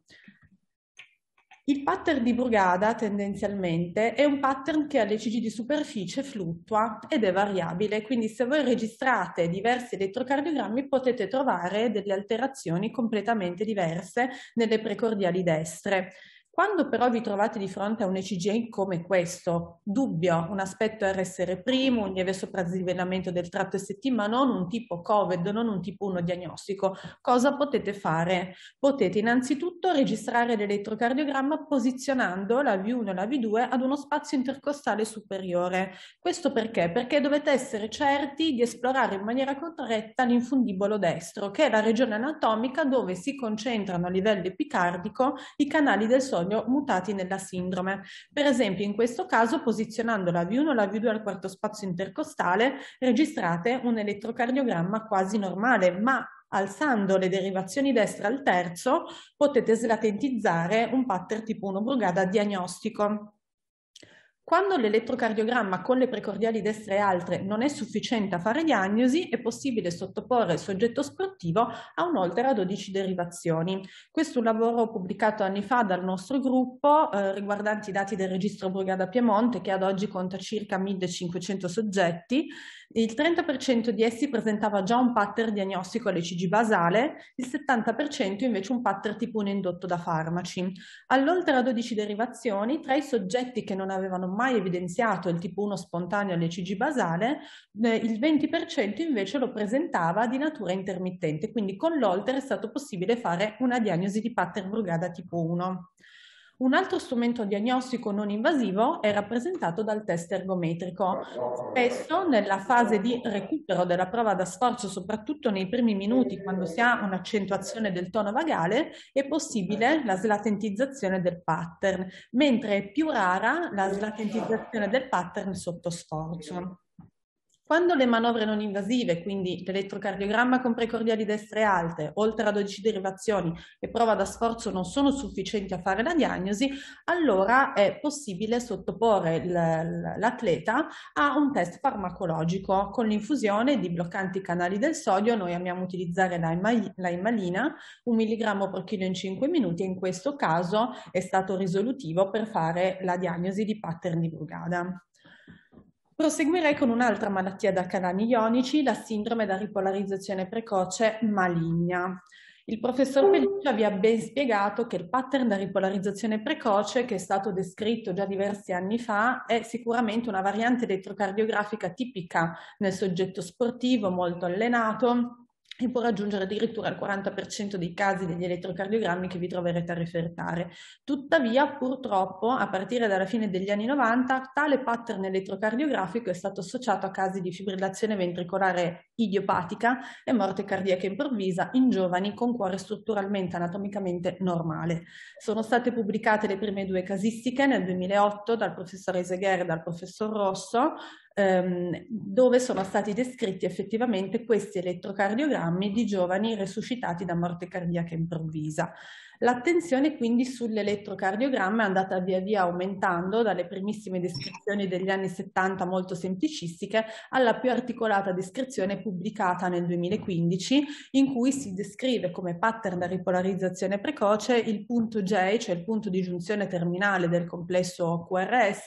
Il pattern di Brugada tendenzialmente è un pattern che a decigi di superficie fluttua ed è variabile, quindi se voi registrate diversi elettrocardiogrammi potete trovare delle alterazioni completamente diverse nelle precordiali destre. Quando però vi trovate di fronte a un ECG come questo, dubbio, un aspetto RSR primo, un lieve soprazzilvenamento del tratto ST, ma non un tipo COVID, non un tipo 1 diagnostico, cosa potete fare? Potete innanzitutto registrare l'elettrocardiogramma posizionando la V1 e la V2 ad uno spazio intercostale superiore. Questo perché? Perché dovete essere certi di esplorare in maniera corretta l'infundibolo destro, che è la regione anatomica dove si concentrano a livello epicardico i canali del sodio bisogno mutati nella sindrome, per esempio in questo caso posizionando la V1 e la V2 al quarto spazio intercostale registrate un elettrocardiogramma quasi normale, ma alzando le derivazioni destra al terzo potete slatentizzare un pattern tipo 1 brugada diagnostico. Quando l'elettrocardiogramma con le precordiali destre e altre non è sufficiente a fare diagnosi, è possibile sottoporre il soggetto sportivo a un'oltre a 12 derivazioni. Questo è un lavoro pubblicato anni fa dal nostro gruppo eh, riguardanti i dati del registro Brigada Piemonte, che ad oggi conta circa 1500 soggetti il 30% di essi presentava già un pattern diagnostico all'ECG basale, il 70% invece un pattern tipo 1 indotto da farmaci. All'oltre a 12 derivazioni, tra i soggetti che non avevano mai evidenziato il tipo 1 spontaneo all'ECG basale, eh, il 20% invece lo presentava di natura intermittente, quindi con l'oltre è stato possibile fare una diagnosi di pattern brugada tipo 1. Un altro strumento diagnostico non invasivo è rappresentato dal test ergometrico. Spesso nella fase di recupero della prova da sforzo, soprattutto nei primi minuti quando si ha un'accentuazione del tono vagale, è possibile la slatentizzazione del pattern, mentre è più rara la slatentizzazione del pattern sotto sforzo. Quando le manovre non invasive, quindi l'elettrocardiogramma con precordiali destre alte, oltre a 12 derivazioni e prova da sforzo non sono sufficienti a fare la diagnosi, allora è possibile sottoporre l'atleta a un test farmacologico con l'infusione di bloccanti canali del sodio. Noi amiamo utilizzare la, imalina, un mg per chilo in 5 minuti e in questo caso è stato risolutivo per fare la diagnosi di pattern di Brugada. Proseguirei con un'altra malattia da canali ionici, la sindrome da ripolarizzazione precoce maligna. Il professor Pelliccia vi ha ben spiegato che il pattern da ripolarizzazione precoce, che è stato descritto già diversi anni fa, è sicuramente una variante elettrocardiografica tipica nel soggetto sportivo molto allenato, e può raggiungere addirittura il 40% dei casi degli elettrocardiogrammi che vi troverete a rifertare. Tuttavia, purtroppo, a partire dalla fine degli anni 90, tale pattern elettrocardiografico è stato associato a casi di fibrillazione ventricolare idiopatica e morte cardiaca improvvisa in giovani con cuore strutturalmente anatomicamente normale. Sono state pubblicate le prime due casistiche nel 2008 dal professor Esegher e dal professor Rosso, ehm, dove sono stati descritti effettivamente questi elettrocardiogrammi di giovani resuscitati da morte cardiaca improvvisa. L'attenzione quindi sull'elettrocardiogramma è andata via via aumentando dalle primissime descrizioni degli anni 70 molto semplicistiche alla più articolata descrizione pubblicata nel 2015 in cui si descrive come pattern da ripolarizzazione precoce il punto J, cioè il punto di giunzione terminale del complesso QRS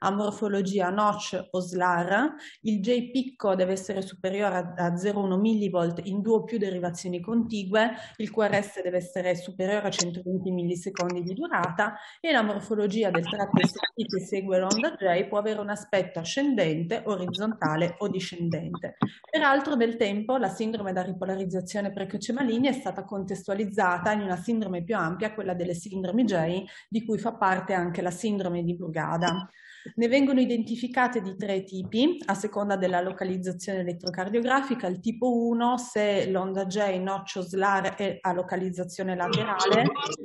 a morfologia notch o SLAR, il J picco deve essere superiore a 0,1 millivolt in due o più derivazioni contigue, il QRS deve essere superiore a 120 millisecondi di durata e la morfologia del tratto che segue l'onda J può avere un aspetto ascendente, orizzontale o discendente. Peraltro nel tempo la sindrome da ripolarizzazione precoce maligna è stata contestualizzata in una sindrome più ampia, quella delle sindromi J, di cui fa parte anche la sindrome di Brugada. Ne vengono identificate di tre tipi, a seconda della localizzazione elettrocardiografica, il tipo 1 se l'onda J noccio slar è a localizzazione laterale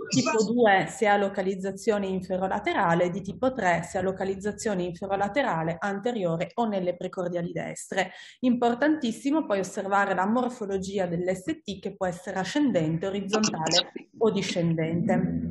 tipo 2 se ha localizzazione inferolaterale, di tipo 3 se ha localizzazione inferolaterale anteriore o nelle precordiali destre. Importantissimo poi osservare la morfologia dell'ST che può essere ascendente, orizzontale o discendente.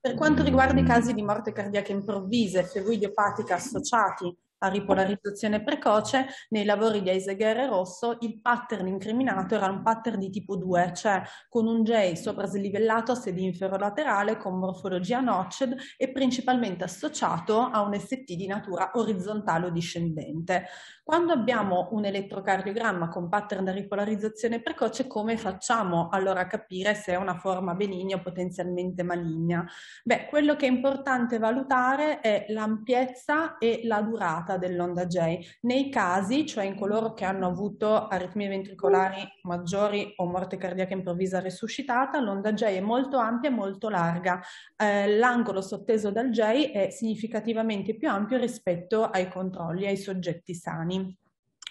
Per quanto riguarda i casi di morte cardiaca improvvisa e febbra idiopatica associati a ripolarizzazione precoce, nei lavori di Heidegger e Rosso il pattern incriminato era un pattern di tipo 2, cioè con un J sopraslivellato a sedi inferolaterale con morfologia notched e principalmente associato a un ST di natura orizzontale o discendente. Quando abbiamo un elettrocardiogramma con pattern da ripolarizzazione precoce, come facciamo allora a capire se è una forma benigna o potenzialmente maligna? Beh, quello che è importante valutare è l'ampiezza e la durata dell'onda J. Nei casi, cioè in coloro che hanno avuto aritmie ventricolari maggiori o morte cardiaca improvvisa resuscitata, l'onda J è molto ampia e molto larga. Eh, l'angolo sotteso dal J è significativamente più ampio rispetto ai controlli, ai soggetti sani.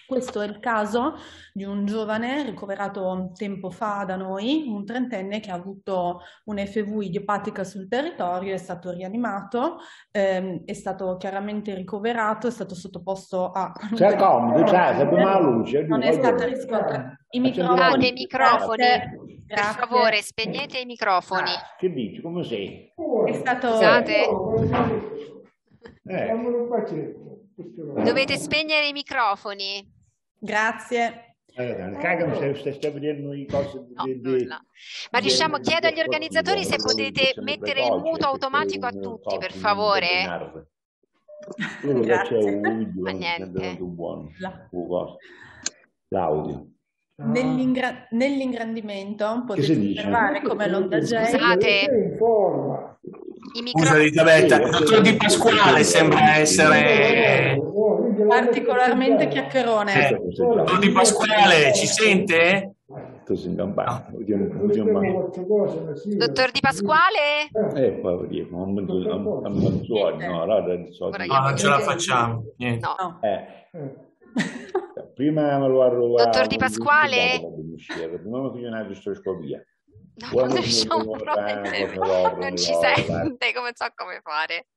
Questo è il caso di un giovane ricoverato tempo fa da noi, un trentenne che ha avuto un FV idiopatica sul territorio, è stato rianimato, ehm, è stato chiaramente ricoverato, è stato sottoposto a... C'è (laughs) comodo, c'è, sempre una luce. Non è stato riscontrato. I microfoni. Ah, microfoni. Per favore, spegnete i microfoni. Ah, che dici? Come sei? È stato... Scusate. Eh. Dovete spegnere i microfoni. Grazie. Eh, eh, Ma diciamo, chiedo agli organizzatori se potete mettere il muto automatico a tutti, per favore. Solo (laughs) un video Ma niente. L'audio. Nell'ingrandimento potete osservare come l'onda J. Scusate. Scusa Elisabetta, il dottor Di Pasquale sembra essere particolarmente chiacchierone. Eh, dottor Di Pasquale, ci sente? Dottor Di Pasquale? Eh, poi dico, no, non ce la facciamo. Niente. No. Eh. Prima lo arrovavo. Dottor Di Pasquale? Prima lo faccio No, non riusciamo proprio, non ci (laughs) sente, come so come fare.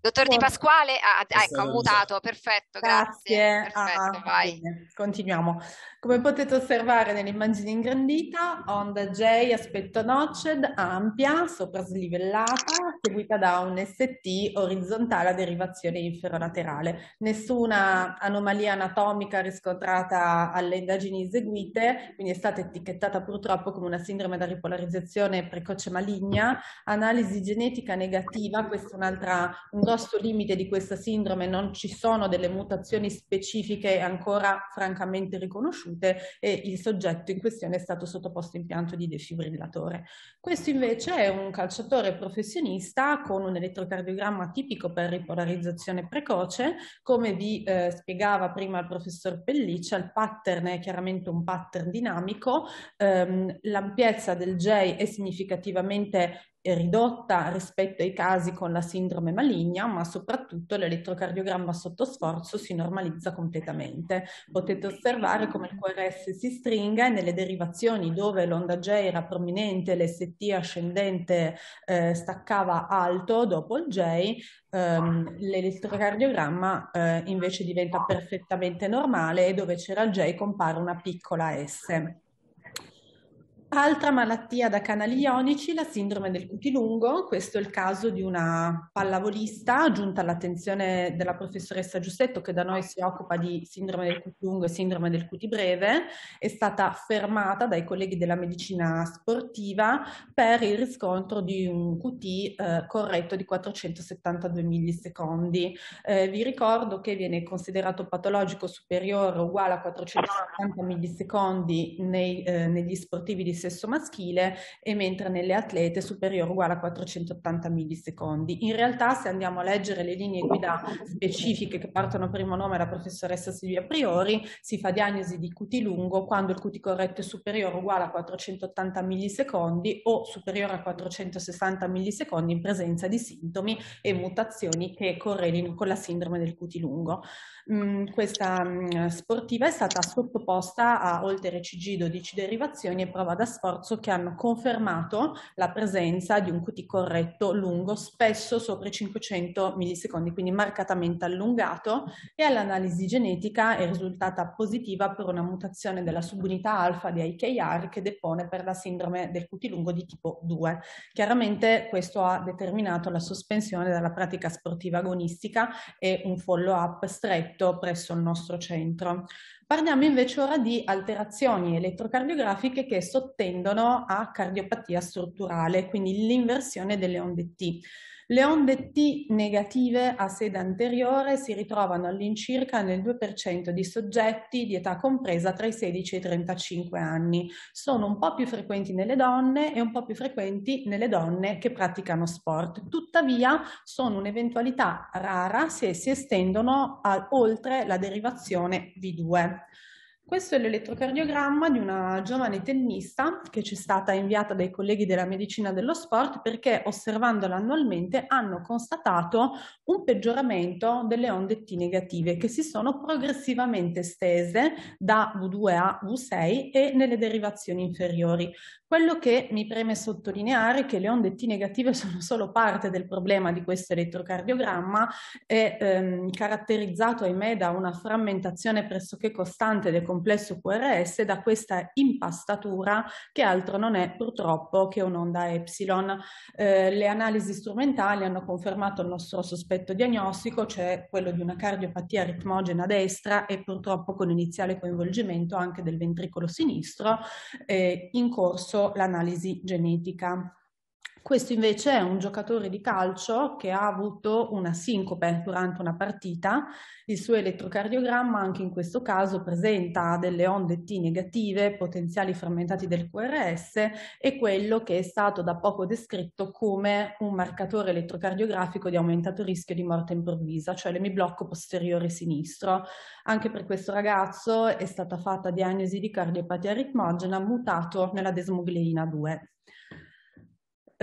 Dottor Di Pasquale, ah, ah ecco, ha mutato, perfetto, grazie. grazie. Ah, perfetto, ah, vai. Bene. Continuiamo. Come potete osservare nell'immagine ingrandita, onda J aspetto notched ampia, sopraslivellata, seguita da un ST orizzontale a derivazione inferolaterale. Nessuna anomalia anatomica riscontrata alle indagini eseguite, quindi è stata etichettata purtroppo come una sindrome da ripolarizzazione precoce maligna. Analisi genetica negativa, questo è un grosso limite di questa sindrome, non ci sono delle mutazioni specifiche ancora francamente riconosciute conosciute e il soggetto in questione è stato sottoposto a impianto di defibrillatore. Questo invece è un calciatore professionista con un elettrocardiogramma tipico per ripolarizzazione precoce, come vi eh, spiegava prima il professor Pelliccia, il pattern è chiaramente un pattern dinamico, ehm, l'ampiezza del J è significativamente ridotta rispetto ai casi con la sindrome maligna, ma soprattutto l'elettrocardiogramma sotto sforzo si normalizza completamente. Potete osservare come il QRS si stringa e nelle derivazioni dove l'onda J era prominente, l'ST ascendente eh, staccava alto dopo il J, ehm, l'elettrocardiogramma eh, invece diventa perfettamente normale e dove c'era il J compare una piccola S. Altra malattia da canali ionici, la sindrome del cutilungo. Questo è il caso di una pallavolista giunta all'attenzione della professoressa Giussetto, che da noi si occupa di sindrome del cutilungo e sindrome del cutibreve. È stata fermata dai colleghi della medicina sportiva per il riscontro di un QT eh, corretto di 472 millisecondi. Eh, vi ricordo che viene considerato patologico superiore o uguale a 470 millisecondi nei, eh, negli sportivi di sesso maschile e mentre nelle atlete superiore uguale a 480 millisecondi. In realtà se andiamo a leggere le linee guida specifiche che partono primo nome dalla professoressa Silvia Priori, si fa diagnosi di cuti lungo quando il cuti corretto è superiore uguale a 480 millisecondi o superiore a 460 millisecondi in presenza di sintomi e mutazioni che correlino con la sindrome del cuti lungo questa mh, sportiva è stata sottoposta a oltre CG 12 derivazioni e prova da sforzo che hanno confermato la presenza di un QT corretto lungo, spesso sopra i 500 millisecondi, quindi marcatamente allungato e all'analisi genetica è risultata positiva per una mutazione della subunità alfa di IKR che depone per la sindrome del QT lungo di tipo 2. Chiaramente questo ha determinato la sospensione dalla pratica sportiva agonistica e un follow up stretto diretto presso il nostro centro. Parliamo invece ora di alterazioni elettrocardiografiche che sottendono a cardiopatia strutturale, quindi l'inversione delle onde T. Le onde T negative a sede anteriore si ritrovano all'incirca nel 2% di soggetti di età compresa tra i 16 e i 35 anni. Sono un po' più frequenti nelle donne e un po' più frequenti nelle donne che praticano sport. Tuttavia sono un'eventualità rara se si estendono a, oltre la derivazione V2. Questo è l'elettrocardiogramma di una giovane tennista che ci è stata inviata dai colleghi della medicina dello sport perché osservandola annualmente hanno constatato un peggioramento delle onde T negative che si sono progressivamente stese da V2 a V6 e nelle derivazioni inferiori. Quello che mi preme sottolineare è che le onde T negative (laughs) sono solo parte del problema di questo elettrocardiogramma, è ehm, caratterizzato ahimè da una frammentazione pressoché costante del comportamento complesso QRS da questa impastatura che altro non è purtroppo che un'onda epsilon. Eh, le analisi strumentali hanno confermato il nostro sospetto diagnostico, cioè quello di una cardiopatia ritmogena destra e purtroppo con iniziale coinvolgimento anche del ventricolo sinistro, eh, in corso l'analisi genetica. Questo invece è un giocatore di calcio che ha avuto una sincope durante una partita, il suo elettrocardiogramma anche in questo caso presenta delle onde T negative, potenziali frammentati del QRS e quello che è stato da poco descritto come un marcatore elettrocardiografico di aumentato rischio di morte improvvisa, cioè l'emiblocco posteriore sinistro. Anche per questo ragazzo è stata fatta diagnosi di cardiopatia aritmogena mutato nella desmogleina 2.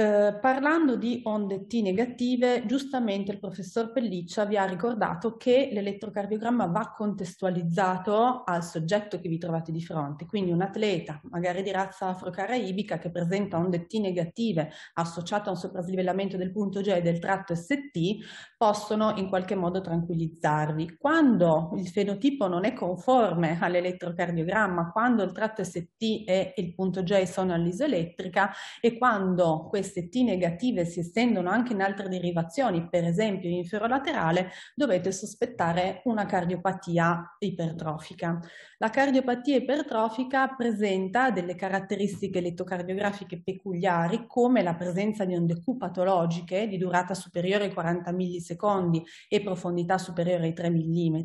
Eh, parlando di onde T negative, giustamente il professor Pelliccia vi ha ricordato che l'elettrocardiogramma va contestualizzato al soggetto che vi trovate di fronte, quindi un atleta, magari di razza afro-caraibica, che presenta onde T negative associate a un sopraslivellamento del punto G e del tratto ST, possono in qualche modo tranquillizzarvi. Quando il fenotipo non è conforme all'elettrocardiogramma, quando il tratto ST e il punto G sono all'isoelettrica e quando questa queste T negative si estendono anche in altre derivazioni, per esempio in laterale, dovete sospettare una cardiopatia ipertrofica. La cardiopatia ipertrofica presenta delle caratteristiche elettrocardiografiche peculiari come la presenza di onde Q patologiche di durata superiore ai 40 millisecondi e profondità superiore ai 3 mm,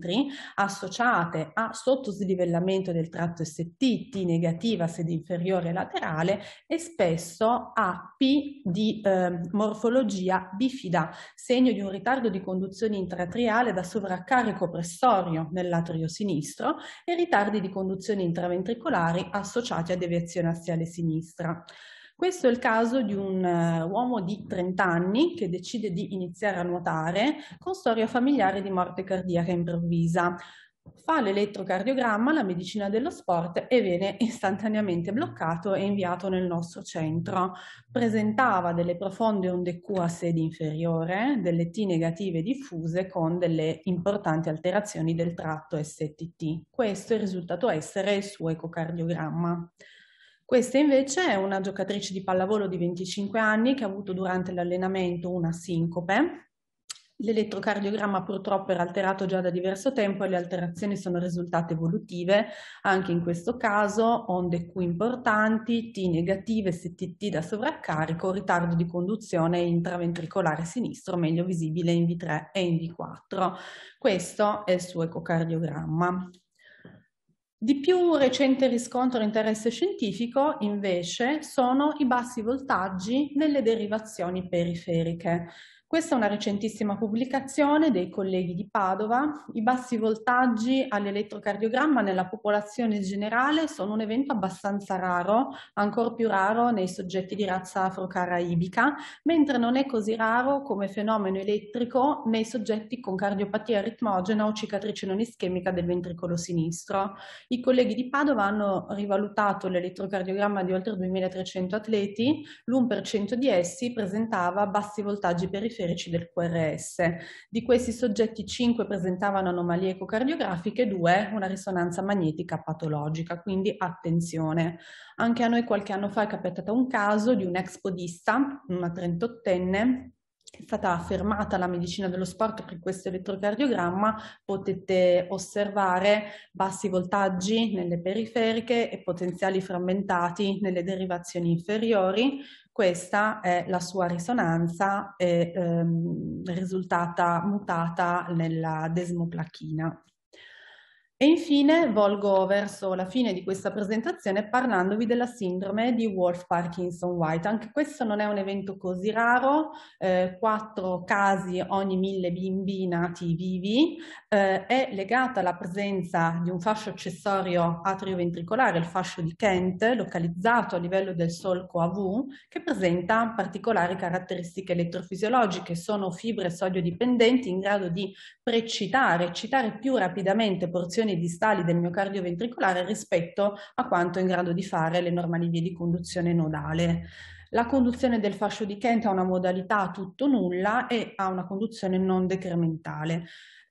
associate a sottoslivellamento del tratto ST, T negativa sede inferiore laterale e spesso a P di eh, morfologia bifida, segno di un ritardo di conduzione intratriale da sovraccarico pressorio nell'atrio sinistro e ritardi di conduzione intraventricolari associati a deviazione assiale sinistra. Questo è il caso di un uh, uomo di 30 anni che decide di iniziare a nuotare con storia familiare di morte cardiaca improvvisa fa l'elettrocardiogramma, la medicina dello sport e viene istantaneamente bloccato e inviato nel nostro centro. Presentava delle profonde onde Q a sede inferiore, delle T negative diffuse con delle importanti alterazioni del tratto STT. Questo è risultato essere il suo ecocardiogramma. Questa invece è una giocatrice di pallavolo di 25 anni che ha avuto durante l'allenamento una sincope L'elettrocardiogramma purtroppo era alterato già da diverso tempo e le alterazioni sono risultate evolutive, anche in questo caso onde Q importanti, T negative, STT da sovraccarico, ritardo di conduzione intraventricolare sinistro, meglio visibile in V3 e in V4. Questo è il suo ecocardiogramma. Di più recente riscontro di interesse scientifico, invece, sono i bassi voltaggi nelle derivazioni periferiche. Questa è una recentissima pubblicazione dei colleghi di Padova. I bassi voltaggi all'elettrocardiogramma nella popolazione generale sono un evento abbastanza raro, ancora più raro nei soggetti di razza afrocaraibica, mentre non è così raro come fenomeno elettrico nei soggetti con cardiopatia ritmogena o cicatrice non ischemica del ventricolo sinistro. I colleghi di Padova hanno rivalutato l'elettrocardiogramma di oltre 2300 atleti, l'1% di essi presentava bassi voltaggi periferici periferici del QRS. Di questi soggetti 5 presentavano anomalie ecocardiografiche e 2 una risonanza magnetica patologica, quindi attenzione. Anche a noi qualche anno fa è capitato un caso di un ex podista, una 38enne, è stata affermata la medicina dello sport perché questo elettrocardiogramma potete osservare bassi voltaggi nelle periferiche e potenziali frammentati nelle derivazioni inferiori questa è la sua risonanza e, ehm, risultata mutata nella desmoplachina. E infine volgo verso la fine di questa presentazione parlandovi della sindrome di Wolf-Parkinson-White. Anche questo non è un evento così raro, eh, casi ogni mille bimbi nati vivi, eh, è legata alla presenza di un fascio accessorio atrioventricolare, il fascio di Kent, localizzato a livello del solco AV, che presenta particolari caratteristiche elettrofisiologiche, sono fibre sodio dipendenti in grado di precitare, eccitare più rapidamente porzioni pressioni distali del miocardio ventricolare rispetto a quanto è in grado di fare le normali vie di conduzione nodale. La conduzione del fascio di Kent ha una modalità tutto nulla e ha una conduzione non decrementale.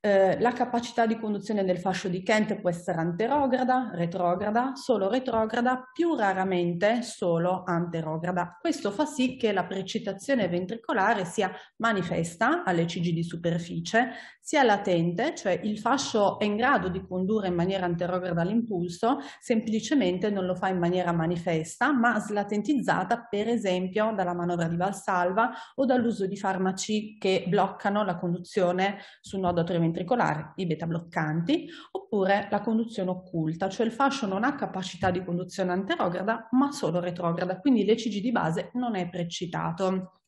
Eh, la capacità di conduzione del fascio di Kent può essere anterograda, retrograda, solo retrograda, più raramente solo anterograda. Questo fa sì che la precitazione ventricolare sia manifesta alle CG di superficie, sia latente, cioè il fascio è in grado di condurre in maniera anterograda l'impulso, semplicemente non lo fa in maniera manifesta, ma slatentizzata per esempio dalla manovra di Valsalva o dall'uso di farmaci che bloccano la conduzione sul nodo atrioventricolare, i beta bloccanti, oppure la conduzione occulta, cioè il fascio non ha capacità di conduzione anterograda ma solo retrograda, quindi l'ECG di base non è precitato.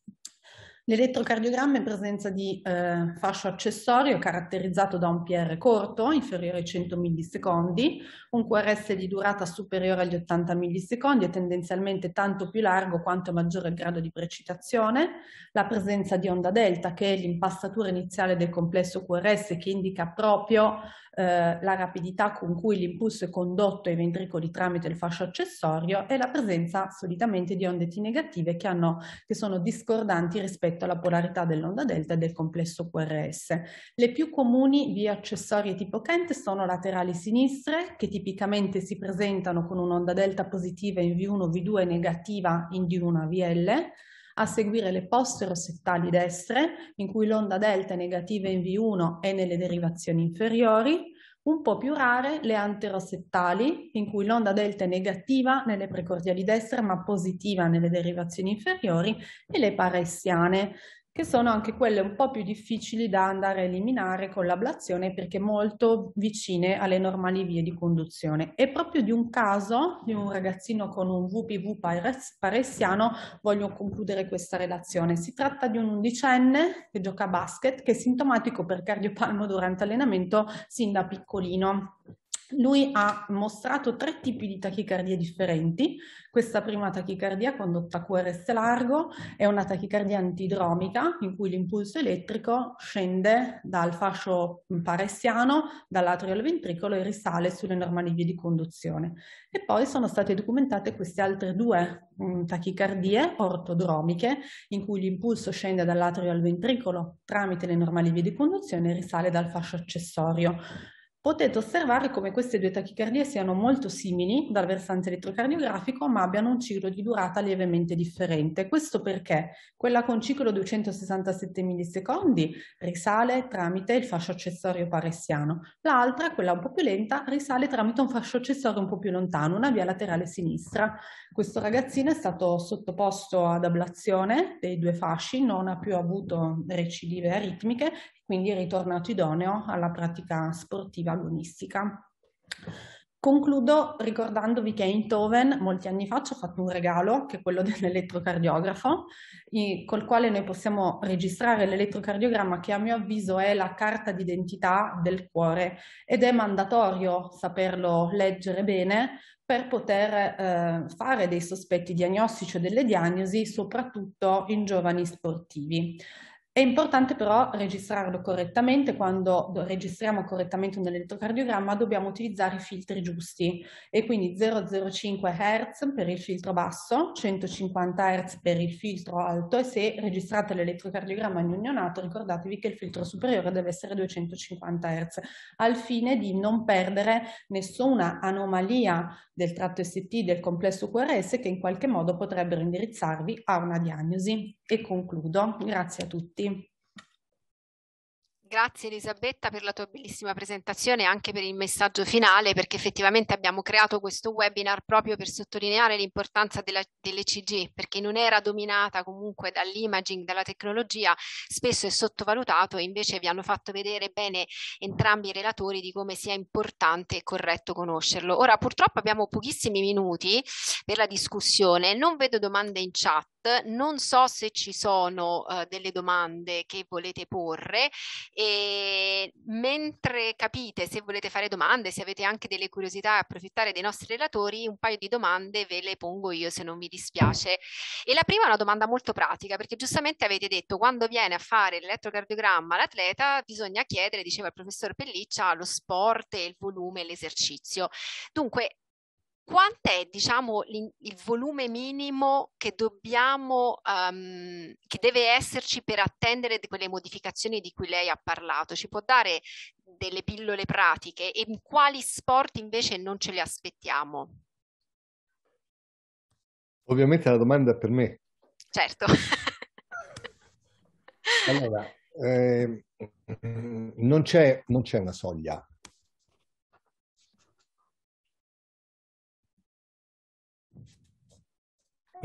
L'elettrocardiogramma è in presenza di eh, fascio accessorio caratterizzato da un PR corto, inferiore ai 100 millisecondi, un QRS di durata superiore agli 80 millisecondi e tendenzialmente tanto più largo quanto maggiore il grado di precitazione, la presenza di onda delta che è l'impastatura iniziale del complesso QRS che indica proprio eh, la rapidità con cui l'impulso è condotto ai ventricoli tramite il fascio accessorio e la presenza solitamente di onde T negative che, hanno, che sono discordanti rispetto rispetto alla polarità dell'onda delta e del complesso QRS. Le più comuni vie accessorie tipo Kent sono laterali sinistre, che tipicamente si presentano con un'onda delta positiva in V1, V2 e negativa in D1 VL, a seguire le postero settali destre, in cui l'onda delta è negativa in V1 e nelle derivazioni inferiori, un po' più rare le anterosettali, in cui l'onda delta è negativa nelle precordiali destre ma positiva nelle derivazioni inferiori, e le paressiane, che sono anche quelle un po' più difficili da andare a eliminare con l'ablazione perché molto vicine alle normali vie di conduzione. E proprio di un caso di un ragazzino con un VPV paressiano voglio concludere questa relazione. Si tratta di un undicenne che gioca a basket, che è sintomatico per cardiopalmo durante allenamento sin da piccolino. Lui ha mostrato tre tipi di tachicardie differenti. Questa prima tachicardia condotta a QRS largo è una tachicardia antidromica in cui l'impulso elettrico scende dal fascio paressiano, dall'atrio al ventricolo e risale sulle normali vie di conduzione. E poi sono state documentate queste altre due mh, tachicardie ortodromiche in cui l'impulso scende dall'atrio al ventricolo tramite le normali vie di conduzione e risale dal fascio accessorio. Potete osservare come queste due tachicardie siano molto simili dal versante elettrocardiografico, ma abbiano un ciclo di durata lievemente differente. Questo perché quella con ciclo 267 millisecondi risale tramite il fascio accessorio paressiano, l'altra, quella un po' più lenta, risale tramite un fascio accessorio un po' più lontano, una via laterale sinistra. Questo ragazzino è stato sottoposto ad ablazione dei due fasci, non ha più avuto recidive aritmiche quindi è ritornato idoneo alla pratica sportiva agonistica. Concludo ricordandovi che a Eindhoven molti anni fa ci ha fatto un regalo, che è quello (laughs) dell'elettrocardiografo, col quale noi possiamo registrare l'elettrocardiogramma che a mio avviso è la carta d'identità del cuore ed è mandatorio saperlo leggere bene per poter eh, fare dei sospetti diagnostici o delle diagnosi, soprattutto in giovani sportivi. È importante però registrarlo correttamente, quando registriamo correttamente un elettrocardiogramma dobbiamo utilizzare i filtri giusti e quindi 005 Hz per il filtro basso, 150 Hz per il filtro alto e se registrate l'elettrocardiogramma in un neonato ricordatevi che il filtro superiore deve essere 250 Hz al fine di non perdere nessuna anomalia del tratto ST del complesso QRS che in qualche modo potrebbero indirizzarvi a una diagnosi e concludo. Grazie a tutti. Grazie Elisabetta per la tua bellissima presentazione e anche per il messaggio finale perché effettivamente abbiamo creato questo webinar proprio per sottolineare l'importanza dell'ECG perché in un'era dominata comunque dall'imaging, dalla tecnologia, spesso è sottovalutato e invece vi hanno fatto vedere bene entrambi i relatori di come sia importante e corretto conoscerlo. Ora purtroppo abbiamo pochissimi minuti per la discussione, non vedo domande in chat, non so se ci sono eh, delle domande che volete porre e mentre capite se volete fare domande, se avete anche delle curiosità e approfittare dei nostri relatori, un paio di domande ve le pongo io se non vi dispiace. E la prima è una domanda molto pratica perché giustamente avete detto quando viene a fare l'elettrocardiogramma l'atleta bisogna chiedere, diceva il professor Pelliccia, lo sport, il volume, l'esercizio. Dunque quant'è diciamo, il volume minimo che, dobbiamo, um, che deve esserci per attendere quelle modificazioni di cui lei ha parlato? Ci può dare delle pillole pratiche e in quali sport invece non ce le aspettiamo? Ovviamente la domanda è per me. Certo. allora, eh, non, c'è, non c'è una soglia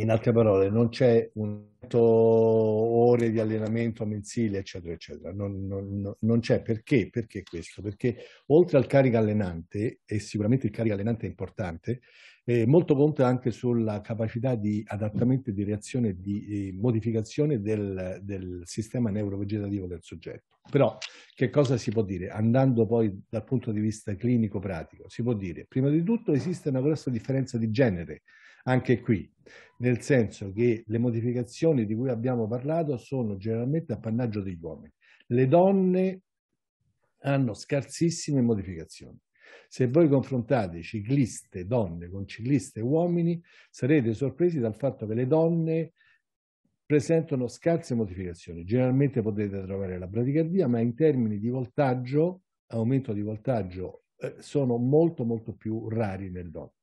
In altre parole, non c'è un ore di allenamento mensile, eccetera, eccetera. Non, non, non c'è perché? Perché questo? Perché oltre al carico allenante, e sicuramente il carico allenante è importante, eh, molto conta anche sulla capacità di adattamento, di reazione, di eh, modificazione del, del, sistema neurovegetativo del soggetto. Però che cosa si può dire? Andando poi dal punto di vista clinico-pratico, si può dire, prima di tutto esiste una grossa differenza di genere anche qui, nel senso che le modificazioni di cui abbiamo parlato sono generalmente appannaggio degli uomini. Le donne hanno scarsissime modificazioni. Se voi confrontate cicliste donne con cicliste uomini, sarete sorpresi dal fatto che le donne presentano scarse modificazioni. Generalmente potete trovare la bradicardia, ma in termini di voltaggio, aumento di voltaggio, eh, sono molto molto più rari nel donne.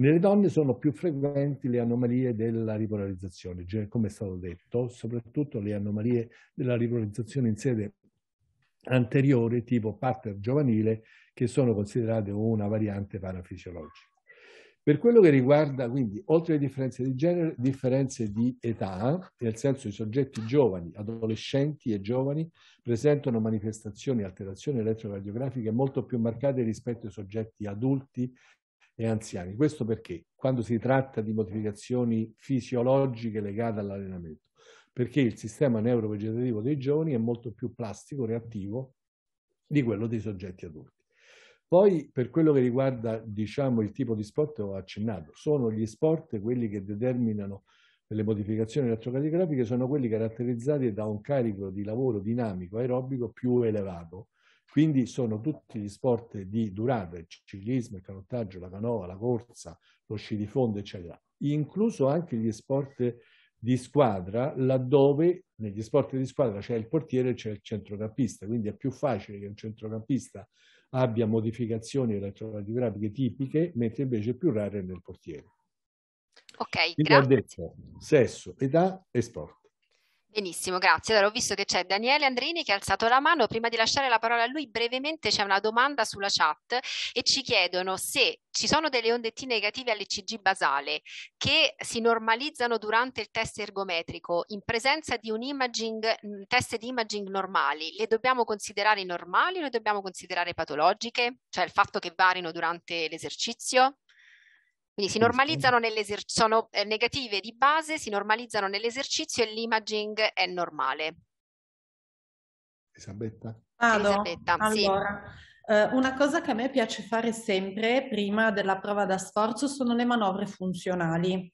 Nelle donne sono più frequenti le anomalie della ripolarizzazione, come è stato detto, soprattutto le anomalie della ripolarizzazione in sede anteriore, tipo partner giovanile, che sono considerate una variante parafisiologica. Per quello che riguarda, quindi, oltre alle differenze di genere, differenze di età, nel senso i soggetti giovani, adolescenti e giovani, presentano manifestazioni e alterazioni elettrocardiografiche molto più marcate rispetto ai soggetti adulti e anziani. Questo perché? Quando si tratta di modificazioni fisiologiche legate all'allenamento, perché il sistema neurovegetativo dei giovani è molto più plastico, reattivo di quello dei soggetti adulti. Poi per quello che riguarda diciamo, il tipo di sport ho accennato, sono gli sport quelli che determinano le modificazioni elettrocardiografiche, sono quelli caratterizzati da un carico di lavoro dinamico aerobico più elevato quindi sono tutti gli sport di durata, il ciclismo, il canottaggio, la canova, la corsa, lo sci di fondo, eccetera. Incluso anche gli sport di squadra, laddove negli sport di squadra c'è il portiere e c'è il centrocampista, quindi è più facile che un centrocampista abbia modificazioni elettrocardiografiche tipiche, mentre invece è più rare nel portiere. Ok, quindi grazie. ho detto sesso, età e sport. Benissimo, grazie. Allora, ho visto che c'è Daniele Andrini che ha alzato la mano. Prima di lasciare la parola a lui, brevemente c'è una domanda sulla chat e ci chiedono se ci sono delle onde T negative all'ECG basale che si normalizzano durante il test ergometrico in presenza di un imaging, mm, test di imaging normali. Le dobbiamo considerare normali o le dobbiamo considerare patologiche? Cioè il fatto che varino durante l'esercizio? Quindi si normalizzano nell'esercizio, sono eh, negative di base, si normalizzano nell'esercizio e l'imaging è normale. Elisabetta? Ah, Elisabetta, allora, sì. Eh, una cosa che a me piace fare sempre prima della prova da sforzo sono le manovre funzionali.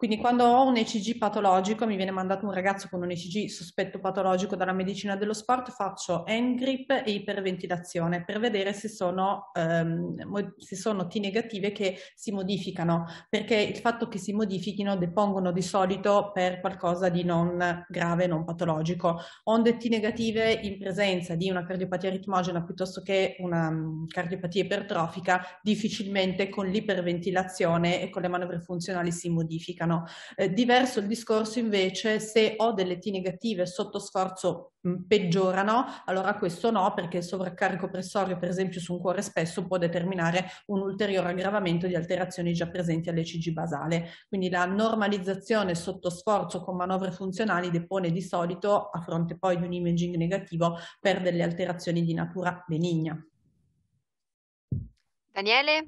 Quindi quando ho un ECG patologico, mi viene mandato un ragazzo con un ECG sospetto patologico dalla medicina dello sport, faccio hand grip e iperventilazione per vedere se sono, ehm, se sono T negative che si modificano, perché il fatto che si modifichino depongono di solito per qualcosa di non grave, non patologico. Onde T negative in presenza di una cardiopatia ritmogena piuttosto che una mm, cardiopatia ipertrofica, difficilmente con l'iperventilazione e con le manovre funzionali si modificano italiano. Eh, diverso il discorso invece se ho delle T negative sotto sforzo mh, mm, peggiorano, allora questo no perché il sovraccarico pressorio per esempio su un cuore spesso può determinare un ulteriore aggravamento di alterazioni già presenti all'ECG basale. Quindi la normalizzazione sotto sforzo con manovre funzionali depone di solito a fronte poi di un imaging negativo per delle alterazioni di natura benigna. Daniele?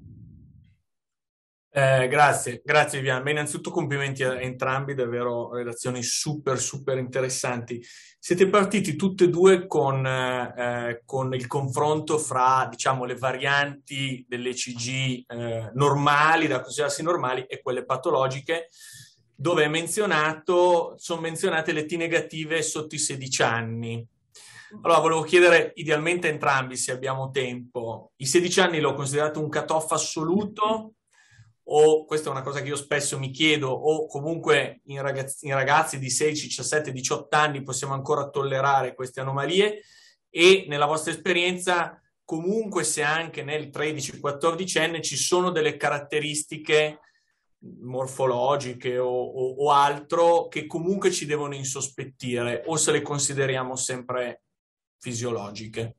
Eh, grazie, grazie Viviana. innanzitutto complimenti a entrambi, davvero relazioni super, super interessanti. Siete partiti tutte e due con, eh, eh con il confronto fra, diciamo, le varianti delle CG eh, normali, da considerarsi normali, e quelle patologiche, dove è menzionato, sono menzionate le T negative sotto i 16 anni. Allora, volevo chiedere idealmente a entrambi se abbiamo tempo. I 16 anni l'ho considerato un cut-off assoluto o questa è una cosa che io spesso mi chiedo, o comunque in ragazzi, in ragazzi di 16, 17, 18 anni possiamo ancora tollerare queste anomalie e nella vostra esperienza comunque se anche nel 13-14 enne ci sono delle caratteristiche morfologiche o, o, o, altro che comunque ci devono insospettire o se le consideriamo sempre fisiologiche.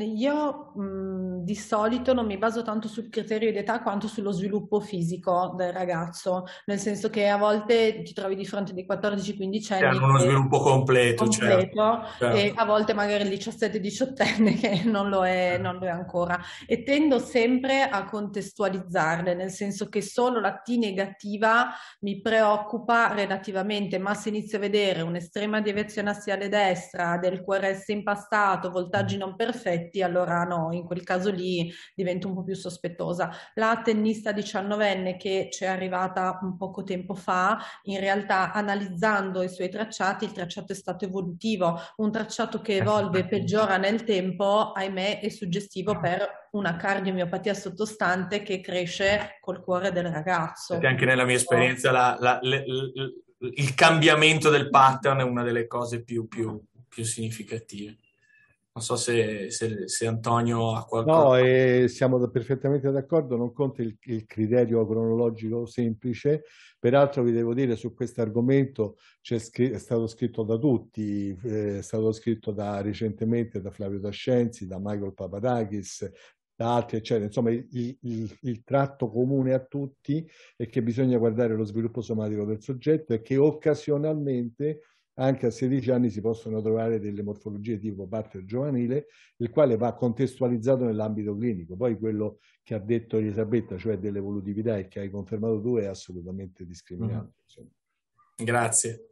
Io mh, mhmm, di solito non mi baso tanto sul criterio di età quanto sullo sviluppo fisico del ragazzo, nel senso che a volte ti trovi di fronte dei 14-15 anni. Che Hanno uno sviluppo completo, certo. completo certo. e a volte magari il 17-18enne che non lo, è, certo. non lo, è, ancora. E tendo sempre a contestualizzarle, nel senso che solo la T negativa mi preoccupa relativamente, ma se inizio a vedere un'estrema deviazione assiale destra, del QRS impastato, voltaggi mm. non perfetti, perfetti, allora no, in quel caso lì divento un po' più sospettosa. La tennista diciannovenne che ci è arrivata un poco tempo fa, in realtà analizzando i suoi tracciati, il tracciato è stato evolutivo, un tracciato che eh evolve e peggiora nel tempo, ahimè, è suggestivo per una cardiomiopatia sottostante che cresce col cuore del ragazzo. Perché anche nella mia esperienza la, la, le, le, il cambiamento del pattern è una delle cose più, più, più significative. Non so se, se, se Antonio ha qualcosa. No, siamo perfettamente d'accordo, non conta il, il, criterio cronologico semplice. Peraltro vi devo dire su questo argomento c'è scr- è stato scritto da tutti, eh, è stato scritto da, recentemente da Flavio Dascenzi, da Michael Papadakis, da altri, eccetera. Insomma, il, il, il, tratto comune a tutti è che bisogna guardare lo sviluppo somatico del soggetto e che occasionalmente anche a 16 anni si possono trovare delle morfologie tipo batter giovanile, il quale va contestualizzato nell'ambito clinico. Poi quello che ha detto Elisabetta, cioè dell'evolutività e che hai confermato tu, è assolutamente discriminante. Mm. Grazie.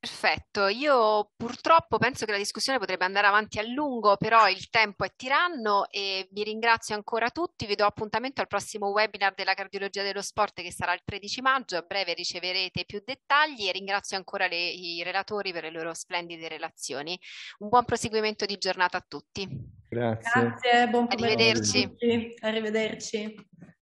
Perfetto, io purtroppo penso che la discussione potrebbe andare avanti a lungo, però il tempo è tiranno e vi ringrazio ancora tutti, vi do appuntamento al prossimo webinar della cardiologia dello sport che sarà il 13 maggio, a breve riceverete più dettagli e ringrazio ancora le, i relatori per le loro splendide relazioni. Un buon proseguimento di giornata a tutti. Grazie, Grazie buon pomeriggio. Arrivederci. Arrivederci.